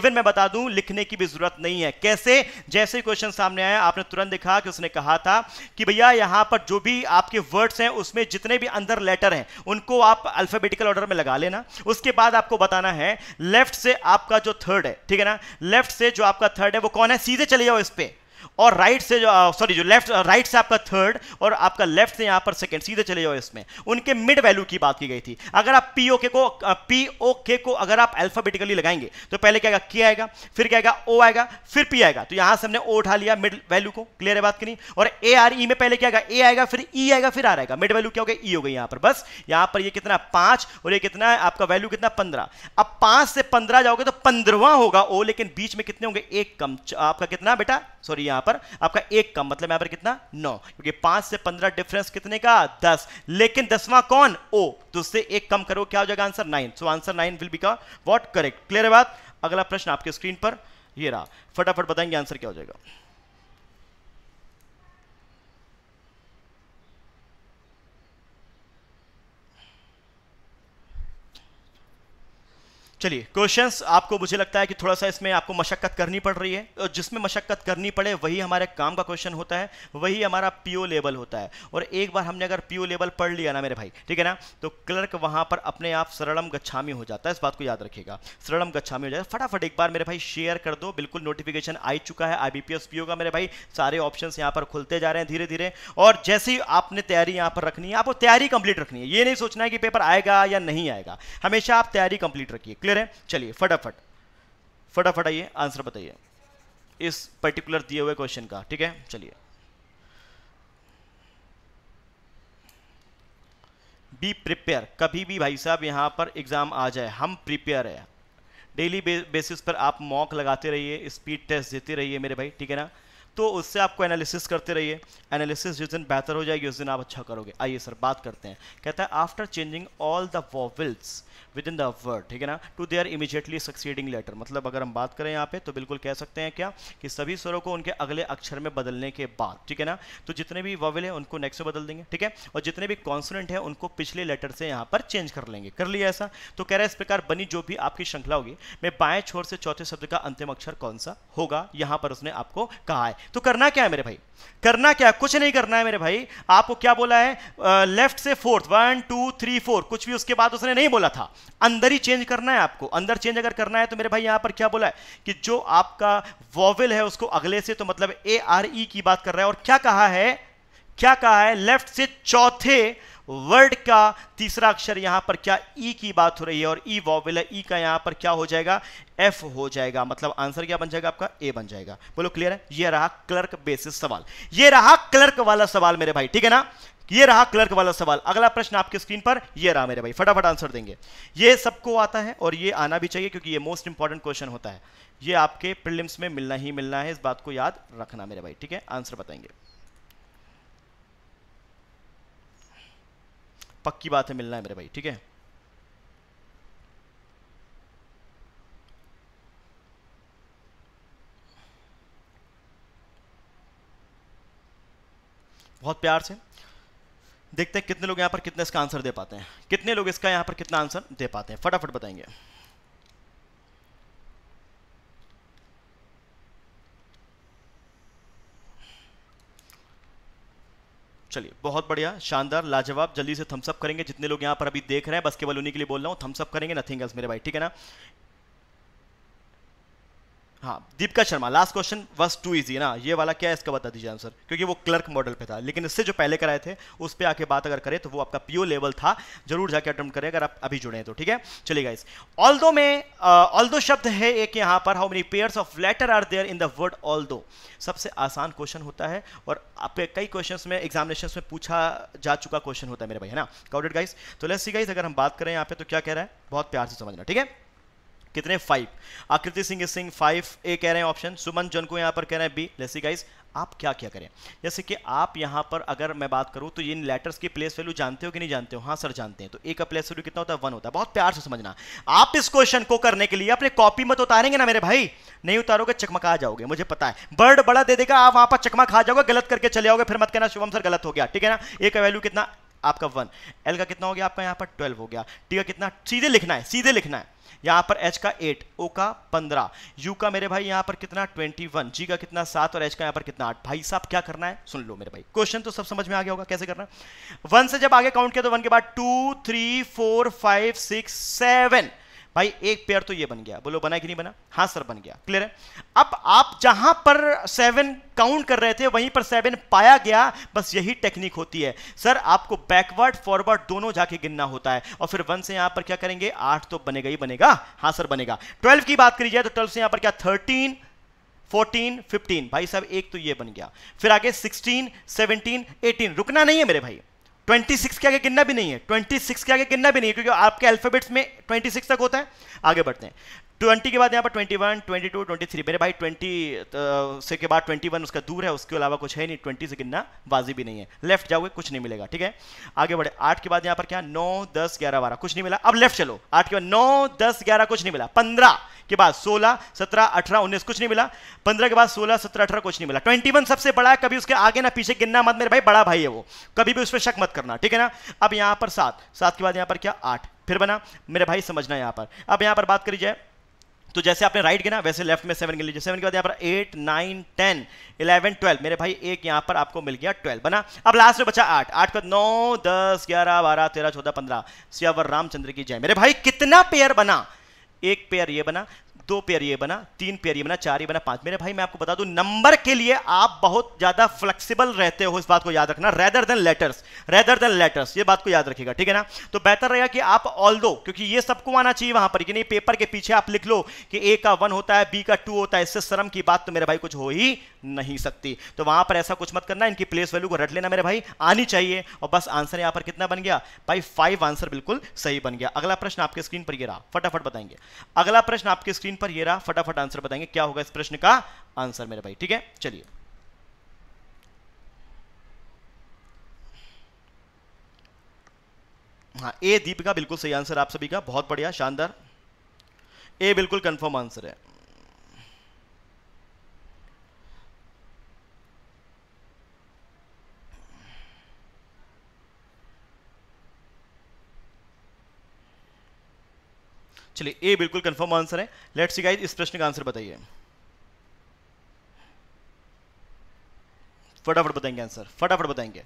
Speaker 1: इवन मैं बता दूं लिखने की भी जरूरत नहीं है कैसे जैसे क्वेश्चन सामने आया आपने तुरंत देखा कि उसने कहा था कि भैया यहां पर जो भी आपके वर्ड्स हैं उसमें जितने भी अंदर लेटर हैं उनको आप अल्फाबेटिकल ऑर्डर में लगा लेना उसके बाद आपको बताना है लेफ्ट से आपका जो थर्ड है ठीक है ना लेफ्ट से जो आपका थर्ड है वो कौन है सीधे चले जाओ इस पर और राइट से जो सॉरी uh, जो लेफ्ट राइट uh, से आपका थर्ड और आपका लेफ्ट से यहां पर सेकंड सीधे चले जाओ इसमें उनके मिड वैल्यू की बात की गई थी अगर आप पीओके को पीओके uh, को अगर आप अल्फाबेटिकली लगाएंगे तो पहले क्या के आएगा फिर क्या आएगा ओ आएगा फिर पी आएगा तो यहां से हमने ओ उठा लिया मिड वैल्यू को क्लियर है बात की नहीं और ए आर ई में पहले क्या आएगा ए आएगा फिर ई e आएगा फिर आर आएगा मिड वैल्यू क्या हो गया ई e हो गई यहां पर बस यहां पर यह कितना पांच और यह कितना है आपका वैल्यू कितना पंद्रह अब पांच से पंद्रह जाओगे तो पंद्रवा होगा ओ लेकिन बीच में कितने होंगे एक कम आपका कितना बेटा सॉरी यहां पर आपका एक कम मतलब यहां पर कितना नौ क्योंकि पांच से पंद्रह डिफरेंस कितने का दस लेकिन दसवां कौन ओ तो उससे एक कम करो क्या हो जाएगा answer nine so answer nine will be का वॉट करेक्ट क्लियर है बात अगला प्रश्न आपके स्क्रीन पर ये रहा फटाफट बताएंगे आंसर क्या हो जाएगा चलिए क्वेश्चंस आपको मुझे लगता है कि थोड़ा सा इसमें आपको मशक्कत करनी पड़ रही है और जिसमें मशक्कत करनी पड़े वही हमारे काम का क्वेश्चन होता है वही हमारा पीओ लेवल होता है और एक बार हमने अगर पीओ लेवल पढ़ लिया ना मेरे भाई ठीक है ना तो क्लर्क वहां पर अपने आप सरलम गच्छामी हो जाता है इस बात को याद रखेगा सरलम गच्छामी हो जाएगा फटाफट एक बार मेरे भाई शेयर कर दो बिल्कुल नोटिफिकेशन आ चुका है आईबीपीएस पीओ का मेरे भाई सारे ऑप्शन यहाँ पर खुलते जा रहे हैं धीरे धीरे और जैसे ही आपने तैयारी यहाँ पर रखनी है आपको तैयारी कंप्लीट रखनी है ये नहीं सोचना है कि पेपर आएगा या नहीं आएगा हमेशा आप तैयारी कंप्लीट रखिए क्लियर है चलिए फटाफट फटाफट आइए आंसर बताइए इस पर्टिकुलर दिए हुए क्वेश्चन का ठीक है चलिए बी प्रिपेयर कभी भी भाई साहब यहां पर एग्जाम आ जाए हम प्रिपेयर है डेली बेसिस पर आप मॉक लगाते रहिए स्पीड टेस्ट देते रहिए मेरे भाई ठीक है ना तो उससे आपको एनालिसिस करते रहिए एनालिसिस जिस दिन बेहतर हो जाएगी उस दिन आप अच्छा करोगे आइए सर बात करते हैं कहता है after changing all the vowels within the word ठीक है ना to their immediately succeeding letter मतलब अगर हम बात करें यहाँ पे तो बिल्कुल कह सकते हैं क्या कि सभी स्वरों को उनके अगले अक्षर में बदलने के बाद ठीक है ना तो जितने भी वविल है उनको नेक्स्ट में बदल देंगे ठीक है और जितने भी कॉन्सोनेंट है उनको पिछले लेटर से यहाँ पर चेंज कर लेंगे कर लिया ऐसा तो कह रहा है इस प्रकार बनी जो भी आपकी श्रृंखला होगी मैं बाएं छोर से चौथे शब्द का अंतिम अक्षर कौन सा होगा यहाँ पर उसने आपको कहा है तो करना क्या है मेरे भाई करना क्या कुछ नहीं करना है मेरे भाई आपको क्या बोला है लेफ्ट से fourth one two three four कुछ भी उसके बाद उसने नहीं बोला था अंदर ही चेंज करना है आपको अंदर चेंज अगर करना है तो मेरे भाई यहां पर क्या बोला है कि जो आपका वॉवल है उसको अगले से तो मतलब ए आर ई की बात कर रहा है और क्या कहा है क्या कहा है लेफ्ट से चौथे वर्ड का तीसरा अक्षर यहां पर क्या ई e की बात हो रही है और ई e वॉवल है ई e का यहां पर क्या हो जाएगा एफ हो जाएगा मतलब आंसर क्या बन जाएगा आपका ए बन जाएगा बोलो क्लियर है ये रहा क्लर्क बेसिस सवाल ये रहा क्लर्क वाला सवाल मेरे भाई ठीक है ना ये रहा क्लर्क वाला सवाल अगला प्रश्न आपके स्क्रीन पर ये रहा मेरे भाई फटाफट आंसर देंगे ये सबको आता है और ये आना भी चाहिए क्योंकि ये मोस्ट इंपॉर्टेंट क्वेश्चन होता है ये आपके प्रिलिम्स में मिलना ही मिलना है इस बात को याद रखना मेरे भाई ठीक है आंसर बताएंगे पक्की बात है मिलना है मेरे भाई ठीक है बहुत प्यार से देखते हैं कितने लोग यहाँ पर कितना इसका आंसर दे पाते हैं कितने लोग इसका यहाँ पर कितना आंसर दे पाते हैं फटाफट बताएंगे चलिए बहुत बढ़िया शानदार लाजवाब जल्दी से थम्सअप करेंगे जितने लोग यहाँ पर अभी देख रहे हैं बस केवल उन्हीं के लिए बोल रहा हूँ थम्सअप करेंगे नथिंग एल्स मेरे भाई ठीक है ना हाँ Deepika Sharma last question was too easy ना ये वाला क्या है इसका बता दीजिए आंसर क्योंकि वो क्लर्क मॉडल पे था लेकिन इससे जो पहले कराए थे उस पर आके बात अगर करें तो वो आपका पीओ लेवल था जरूर जाके अटेम्प्ट करें अगर आप अभी जुड़े तो ठीक है चलिए गाइस ऑल दो में ऑल दो शब्द है एक यहाँ पर how many pairs of letter are there in the word all दो सबसे आसान क्वेश्चन होता है और आपके कई क्वेश्चन में एग्जामिनेशन में पूछा जा चुका क्वेश्चन होता है मेरे भाई है ना काउडेड गाइस तो लेट्स सी गाइस अगर हम बात करें यहाँ पे तो क्या कह रहा है बहुत प्यार से समझना ठीक है कितने फाइव आकृति सिंह सिंह फाइव ए कह रहे हैं ऑप्शन सुमन जन को यहां पर कह रहे हैं बी लेसी गाइस आप क्या क्या करें जैसे कि आप यहां पर अगर मैं बात करूं तो इन लेटर्स की प्लेस वैल्यू जानते हो कि नहीं जानते हो हाँ सर जानते हैं तो ए का प्लेस वैल्यू कितना होता है वन होता है बहुत प्यार से समझना आप इस क्वेश्चन को करने के लिए अपने कॉपी मत तो उतारेंगे ना मेरे भाई नहीं उतारोगे चकमका जाओगे मुझे पता है बर्ड बड़ा दे देगा आप वहां पर चकमा खा जाओगे गलत करके चले जाओगे फिर मत कहना शुभम सर गलत हो गया ठीक है ना ए का वैल्यू कितना आपका वन एल का कितना हो गया आपका यहाँ पर ट्वेल्व हो गया टी का कितना सीधे लिखना है सीधे लिखना है यहाँ पर एच का एट ओ का पंद्रह यू का मेरे भाई यहाँ पर कितना ट्वेंटी वन जी का कितना सात और एच का यहाँ पर कितना आठ भाई साहब क्या करना है सुन लो मेरे भाई क्वेश्चन तो सब समझ में आ गया होगा कैसे करना है वन से जब आगे काउंट किया तो वन के बाद two three four five six seven भाई एक पेयर तो ये बन गया बोलो बना कि नहीं बना हाँ सर बन गया क्लियर है अब आप जहां पर सेवन काउंट कर रहे थे वहीं पर सेवन पाया गया बस यही टेक्निक होती है सर आपको बैकवर्ड फॉरवर्ड दोनों जाके गिनना होता है और फिर वन से यहां पर क्या करेंगे आठ तो बनेगा ही बनेगा हाँ सर बनेगा ट्वेल्व की बात करी जाए तो ट्वेल्व से यहां पर क्या थर्टीन 14, 15 भाई साहब एक तो ये बन गया फिर आगे 16, 17, 18 रुकना नहीं है मेरे भाई ट्वेंटी सिक्स के आगे गिनना भी नहीं है ट्वेंटी सिक्स के आगे गिनना भी नहीं है क्योंकि आपके अल्फाबेट्स में ट्वेंटी सिक्स तक होता है आगे बढ़ते हैं ट्वेंटी के बाद यहाँ पर twenty one twenty two twenty three मेरे भाई ट्वेंटी तो, से के बाद ट्वेंटी वन उसका दूर है उसके अलावा कुछ है नहीं ट्वेंटी से गिनना वाजी भी नहीं है लेफ्ट जाओगे कुछ नहीं मिलेगा ठीक है आगे बढ़े आठ के बाद यहाँ पर क्या नौ दस ग्यारह बारह कुछ नहीं मिला अब लेफ्ट चलो आठ के बाद नौ दस ग्यारह कुछ नहीं मिला पंद्रह के बाद सोलह सत्रह अठारह उन्नीस कुछ नहीं मिला पंद्रह के बाद सोलह सत्रह अठारह कुछ नहीं मिला ट्वेंटी वन सबसे बड़ा है कभी उसके आगे ना पीछे गिनना मत मेरे भाई बड़ा भाई है वो कभी भी उस पर शक मत करना ठीक है ना अब यहाँ पर सात सात के बाद यहाँ पर क्या आठ फिर बना मेरे भाई समझना यहाँ पर अब यहाँ पर बात करी जाए तो जैसे आपने राइट गिना वैसे लेफ्ट में सेवन गिन लीजिए सेवन के बाद यहाँ पर eight nine ten eleven twelve मेरे भाई एक यहाँ पर आपको मिल गया ट्वेल्व बना अब लास्ट में बचा आठ आठ का नौ दस ग्यारह बारह तेरह चौदह पंद्रह सियावर रामचंद्र की जय मेरे भाई कितना पेयर बना एक पेयर ये बना दो पेयर ये बना तीन पेयर ये बना चार ये बना पांच मेरे भाई मैं आपको बता दूं नंबर के लिए आप बहुत ज्यादा फ्लेक्सिबल रहते हो इस बात को याद रखना rather than letters rather than letters ये बात को याद रखिएगा ठीक है ना तो बेहतर रहेगा कि आप ऑल दो क्योंकि ये सबको आना चाहिए वहां पर कि नहीं पेपर के पीछे आप लिख लो कि ए का वन होता है बी का टू होता है इससे शर्म की बात तो मेरे भाई कुछ हो ही नहीं सकती तो वहां पर ऐसा कुछ मत करना इनकी प्लेस वैल्यू को रट लेना मेरे भाई आनी चाहिए और बस आंसर यहां पर कितना बन गया भाई फाइव आंसर बिल्कुल सही बन गया अगला प्रश्न आपके स्क्रीन पर ये रहा फटाफट बताएंगे अगला प्रश्न आपके स्क्रीन पर ये रहा फटाफट आंसर बताएंगे क्या होगा इस प्रश्न का आंसर मेरे भाई ठीक है चलिए हाँ ए दीपिका बिल्कुल सही आंसर आप सभी का बहुत बढ़िया शानदार ए बिल्कुल कंफर्म आंसर है चलिए ए बिल्कुल कंफर्म आंसर है लेट्स सी गाइस इस प्रश्न का आंसर बताइए फटाफट बताएंगे आंसर फटाफट बताएंगे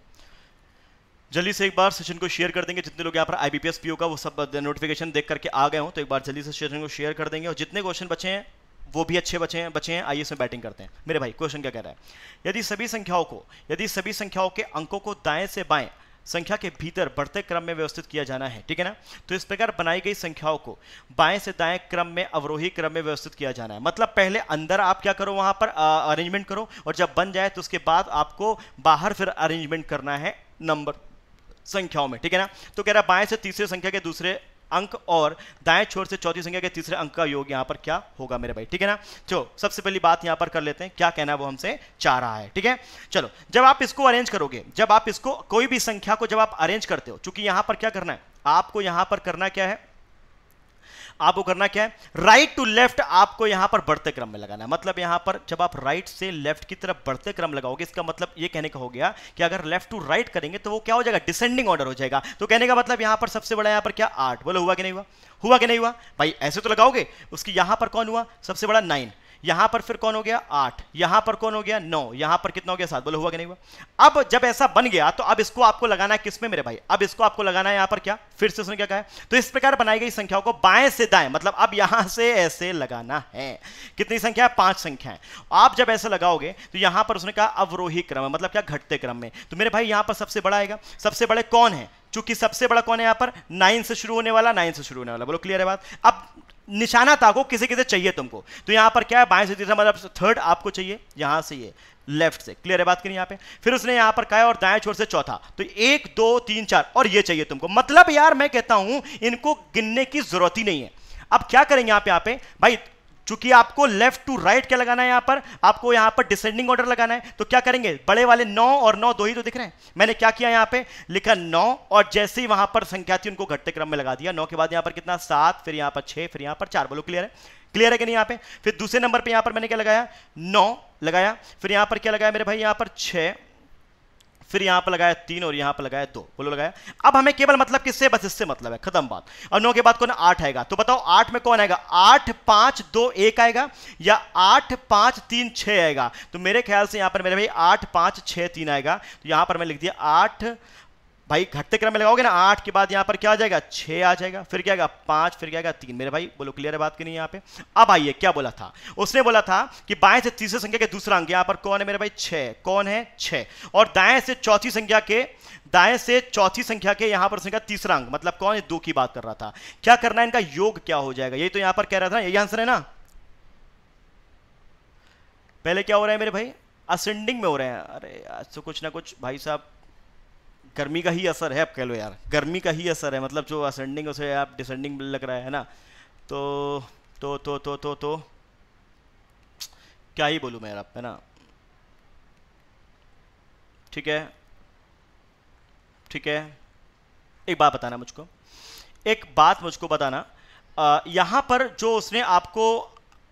Speaker 1: जल्दी से एक बार सेशन को शेयर कर देंगे जितने लोग यहाँ पर आईबीपीएस पीओ का वो सब नोटिफिकेशन uh, देख करके आ गए हो तो एक बार जल्दी से सेशन को शेयर कर देंगे और जितने क्वेश्चन बचे हैं वो भी अच्छे बचे हैं बचे हैं आइए इसमें बैटिंग करते हैं मेरे भाई क्वेश्चन क्या कह रहा है यदि सभी संख्याओं को यदि सभी संख्याओं के अंकों को दाएं से बाएं संख्या के भीतर बढ़ते क्रम में व्यवस्थित किया जाना है ठीक है ना तो इस प्रकार बनाई गई संख्याओं को बाएं से दाएं क्रम में अवरोही क्रम में व्यवस्थित किया जाना है मतलब पहले अंदर आप क्या करो वहां पर अरेंजमेंट करो और जब बन जाए तो उसके बाद आपको बाहर फिर अरेंजमेंट करना है नंबर संख्याओं में ठीक है ना तो कह रहा है बाएं से तीसरे संख्या के दूसरे अंक और दाएं छोर से चौथी संख्या के तीसरे अंक का योग यहां पर क्या होगा मेरे भाई ठीक है ना चलो सबसे पहली बात यहां पर कर लेते हैं क्या कहना है वो हमसे चाह रहा है ठीक है चलो जब आप इसको अरेंज करोगे जब आप इसको कोई भी संख्या को जब आप अरेंज करते हो चूंकि यहां पर क्या करना है आपको यहां पर करना क्या है आपको करना क्या है राइट टू लेफ्ट आपको यहां पर बढ़ते क्रम में लगाना है मतलब यहां पर जब आप राइट से लेफ्ट की तरफ बढ़ते क्रम लगाओगे इसका मतलब ये कहने का हो गया कि अगर लेफ्ट टू राइट करेंगे तो वो क्या हो जाएगा डिसेंडिंग ऑर्डर हो जाएगा तो कहने का मतलब यहां पर सबसे बड़ा यहां पर क्या आठ बोले हुआ कि नहीं हुआ हुआ कि नहीं हुआ भाई ऐसे तो लगाओगे उसकी यहां पर कौन हुआ सबसे बड़ा नाइन यहां पर फिर कौन हो गया आठ यहां पर कौन हो गया नौ यहां पर कितना हो गया सात बोलो हुआ कि नहीं हुआ अब जब ऐसा बन गया तो अब इसको आपको लगाना है किसमें मेरे भाई अब इसको आपको लगाना है यहां पर क्या फिर से उसने क्या कहा तो इस प्रकार बनाई गई संख्याओं को बाएं से दाएं मतलब अब यहां से ऐसे लगाना है कितनी संख्या है पांच संख्या आप जब ऐसे लगाओगे तो यहां पर उसने कहा अवरोही क्रम मतलब क्या घटते क्रम में तो मेरे भाई यहां पर सबसे बड़ा आएगा सबसे बड़े कौन है चूंकि सबसे बड़ा कौन है यहां पर नाइन से शुरू होने वाला नाइन से शुरू होने वाला बोलो क्लियर है बात अब निशाना ताको किसे किसे चाहिए तुमको तो यहां पर क्या है बाएं से तीसरा मतलब थर्ड आपको चाहिए यहां से ये लेफ्ट से क्लियर है बात करें यहां पे फिर उसने यहां पर कहा और दाएं छोर से चौथा तो एक दो तीन चार और ये चाहिए तुमको मतलब यार मैं कहता हूं इनको गिनने की जरूरत ही नहीं है अब क्या करेंगे यहां पे यहाँ पे भाई चूंकि आपको लेफ्ट टू राइट क्या लगाना है यहां पर आपको यहां पर डिसेंडिंग ऑर्डर लगाना है तो क्या करेंगे बड़े वाले नौ और नौ दो ही तो दिख रहे हैं मैंने क्या किया यहां पे लिखा नौ और जैसे ही वहां पर संख्या थी उनको घटते क्रम में लगा दिया नौ के बाद यहां पर कितना सात फिर यहां पर छह फिर यहां पर चार बोलो क्लियर है क्लियर है कि नहीं यहां पर फिर दूसरे नंबर पर यहां पर मैंने क्या लगाया नौ लगाया फिर यहां पर क्या लगाया मेरे भाई यहां पर छह फिर यहां पर लगाया तीन और यहां पर लगाया दो बोलो लगाया अब हमें केवल मतलब किससे बस इससे मतलब है खत्म बात और नौ के बाद कौन आठ आएगा तो बताओ आठ में कौन आएगा आठ पांच दो एक आएगा या आठ पांच तीन छ आएगा तो मेरे ख्याल से यहां पर मेरे भाई आठ पांच छह तीन आएगा तो यहां पर मैं लिख दिया आठ भाई घटते क्रम में लगाओगे ना आठ के बाद यहां पर क्या आ जाएगा छह आ जाएगा फिर क्या आएगा फिर क्या तीन मेरे भाई बोलो क्लियर है बात की नहीं पे अब आइए क्या बोला था उसने बोला था कि बाएं से तीसरे संख्या के दूसरा अंक यहां पर कौन है मेरे भाई छ कौन है छ और दाएं से चौथी संख्या के दाएं से चौथी संख्या के यहां पर संख्या तीसरा अंक मतलब कौन है दो की बात कर रहा था क्या करना है इनका योग क्या हो जाएगा यही तो यहां पर कह रहा था यही आंसर है ना पहले क्या हो रहा है मेरे भाई असेंडिंग में हो रहे हैं अरे आज तो कुछ ना कुछ भाई साहब गर्मी का ही असर है आप कह लो यार गर्मी का ही असर है मतलब जो असेंडिंग उसे आप डिसेंडिंग लग रहा है ना तो तो तो तो तो तो क्या ही बोलूँ मैं आप है ना ठीक है ठीक है एक बात बताना मुझको एक बात मुझको बताना यहाँ पर जो उसने आपको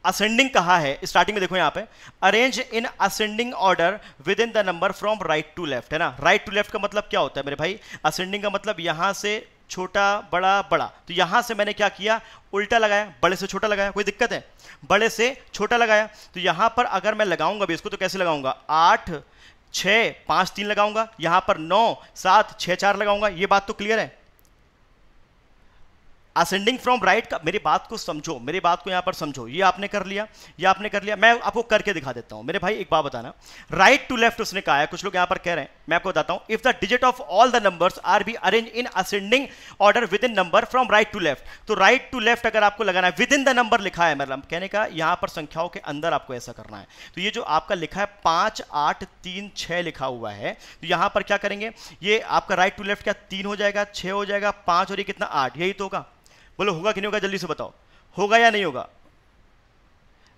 Speaker 1: असेंडिंग कहा है स्टार्टिंग में देखो यहां पे arrange in ascending order within the number from right to left है ना राइट टू लेफ्ट का मतलब क्या होता है मेरे भाई असेंडिंग का मतलब यहां से छोटा बड़ा बड़ा तो यहां से मैंने क्या किया उल्टा लगाया बड़े से छोटा लगाया कोई दिक्कत है बड़े से छोटा लगाया तो यहां पर अगर मैं लगाऊंगा भी इसको तो कैसे लगाऊंगा आठ छः पांच तीन लगाऊंगा यहां पर नौ सात छः चार लगाऊंगा ये बात तो क्लियर है असेंडिंग फ्रॉम राइट का मेरी बात को समझो मेरी बात को यहां पर समझो ये आपने कर लिया ये आपने कर लिया मैं आपको करके दिखा देता हूं मेरे भाई एक बात बताना राइट टू लेफ्ट उसने कहा है कुछ लोग यहां पर कह रहे हैं मैं आपको बताता हूं if the digit of all the numbers are be arrange in ascending order within number from right to left तो राइट टू लेफ्ट अगर आपको लगाना है विद इन द नंबर लिखा है मतलब कहने का यहां पर संख्याओं के अंदर आपको ऐसा करना है तो ये जो आपका लिखा है पांच आठ तीन छह लिखा हुआ है तो यहां पर क्या करेंगे ये आपका राइट टू लेफ्ट क्या तीन हो जाएगा छह हो जाएगा पांच और ये कितना आठ यही तो होगा बोलो होगा कि नहीं होगा जल्दी से बताओ होगा या नहीं होगा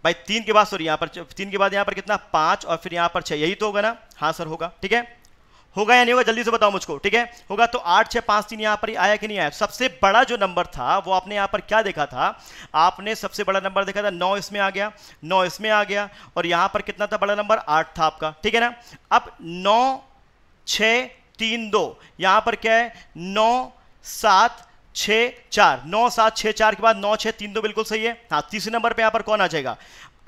Speaker 1: भाई तीन के बाद सॉरी यहां पर तीन के बाद यहां पर कितना पांच और फिर यहां पर छह यही तो होगा ना हाँ सर होगा ठीक है होगा या नहीं होगा जल्दी से बताओ मुझको ठीक है होगा तो आठ छह पांच तीन यहां पर आया कि नहीं आया सबसे बड़ा जो नंबर था वो आपने यहां पर क्या देखा था आपने सबसे बड़ा नंबर देखा था नौ इसमें आ गया नौ इसमें आ गया और यहां पर कितना था बड़ा नंबर आठ था आपका ठीक है ना अब नौ छ तीन दो यहां पर क्या है नौ सात छः चार नौ सात छः चार के बाद नौ छः तीन दो बिल्कुल सही है हाँ तीसरे नंबर पे यहाँ पर कौन आ जाएगा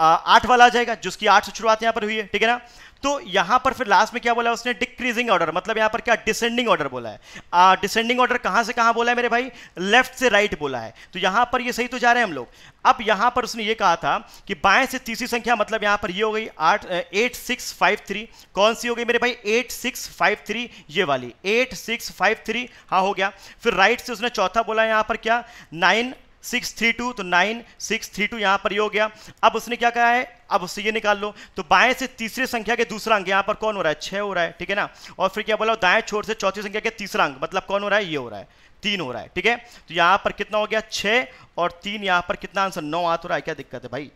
Speaker 1: आठ वाला आ जाएगा जिसकी आठ से शुरुआत यहाँ पर हुई है ठीक है ना तो यहां पर फिर लास्ट में क्या बोला उसने डिक्रीजिंग ऑर्डर मतलब यहां पर क्या डिसेंडिंग ऑर्डर बोला है डिसेंडिंग ऑर्डर कहां से कहां बोला है मेरे भाई लेफ्ट से राइट right बोला है तो यहां पर ये सही तो जा रहे हैं हम लोग अब यहां पर उसने ये कहा था कि बाएं से तीसरी संख्या मतलब यहां पर ये हो गई आठ एट सिक्स फाइव थ्री कौन सी हो गई मेरे भाई एट सिक्स फाइव थ्री ये वाली एट सिक्स फाइव थ्री हाँ हो गया फिर राइट से उसने चौथा बोला यहां पर क्या नाइन सिक्स थ्री टू तो नाइन सिक्स थ्री टू यहां पर ये हो गया अब उसने क्या कहा है अब उससे ये निकाल लो तो बाएं से तीसरे संख्या के दूसरा अंक यहां पर कौन हो रहा है छह हो रहा है ठीक है ना और फिर क्या बोला दाएं छोर से चौथी संख्या के तीसरा अंक मतलब कौन हो रहा है ये हो रहा है तीन हो रहा है ठीक है तो यहां पर कितना हो गया छह और तीन यहां पर कितना आंसर नौ आ तो रहा है क्या दिक्कत है भाई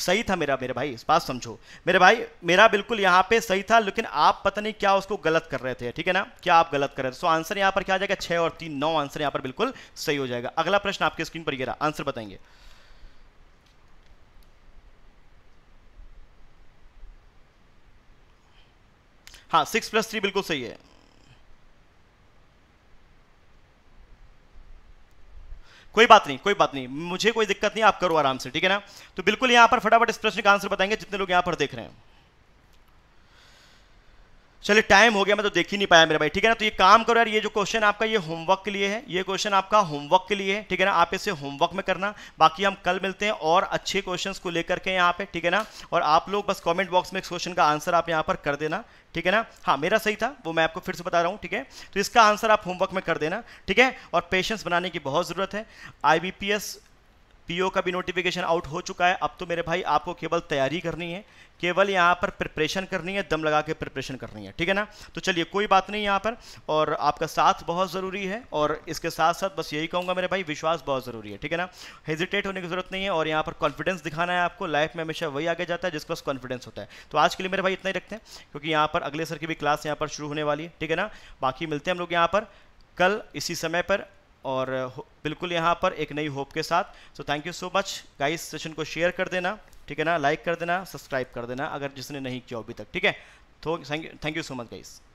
Speaker 1: सही था मेरा मेरे भाई इस बात समझो मेरे भाई मेरा बिल्कुल यहाँ पे सही था लेकिन आप पता नहीं क्या उसको गलत कर रहे थे ठीक है ना क्या आप गलत कर रहे थे सो आंसर यहाँ पर क्या आ जाएगा छः और तीन नौ आंसर यहाँ पर बिल्कुल सही हो जाएगा अगला प्रश्न आपके स्क्रीन पर ये रहा आंसर बताएंगे हाँ सिक्स प्लस थ्री बिल्कुल सही है कोई बात नहीं कोई बात नहीं मुझे कोई दिक्कत नहीं आप करो आराम से ठीक है ना तो बिल्कुल यहाँ पर फटाफट इस प्रश्न का आंसर बताएंगे जितने लोग यहाँ पर देख रहे हैं चलिए टाइम हो गया मैं तो देख ही नहीं पाया मेरे भाई ठीक है ना तो ये काम करो यार ये जो क्वेश्चन आपका ये होमवर्क के लिए है ये क्वेश्चन आपका होमवर्क के लिए है ठीक है ना आप इसे होमवर्क में करना बाकी हम कल मिलते हैं और अच्छे क्वेश्चंस को लेकर के यहाँ पे ठीक है ना और आप लोग बस कमेंट बॉक्स में इस क्वेश्चन का आंसर आप यहाँ पर कर देना ठीक है ना हाँ मेरा सही था वो मैं आपको फिर से बता रहा हूँ ठीक है तो इसका आंसर आप होमवर्क में कर देना ठीक है और पेशेंस बनाने की बहुत ज़रूरत है आई पीओ का भी नोटिफिकेशन आउट हो चुका है अब तो मेरे भाई आपको केवल तैयारी करनी है केवल यहाँ पर प्रिपरेशन करनी है दम लगा के प्रिपरेशन करनी है ठीक है ना तो चलिए कोई बात नहीं यहाँ पर और आपका साथ बहुत ज़रूरी है और इसके साथ साथ बस यही कहूँगा मेरे भाई विश्वास बहुत ज़रूरी है ठीक है ना हेजिटेट होने की ज़रूरत नहीं है और यहाँ पर कॉन्फिडेंस दिखाना है आपको लाइफ में हमेशा वही आगे जाता है जिसके पास कॉन्फिडेंस होता है तो आज के लिए मेरे भाई इतना ही रखते हैं क्योंकि यहाँ पर अगले सर की भी क्लास यहाँ पर शुरू होने वाली है ठीक है ना बाकी मिलते हैं हम लोग यहाँ पर कल इसी समय पर और बिल्कुल यहाँ पर एक नई होप के साथ so thank you so much guys session को शेयर कर देना ठीक है ना लाइक कर देना सब्सक्राइब कर देना अगर जिसने नहीं किया अभी तक ठीक है तो thank you so much guys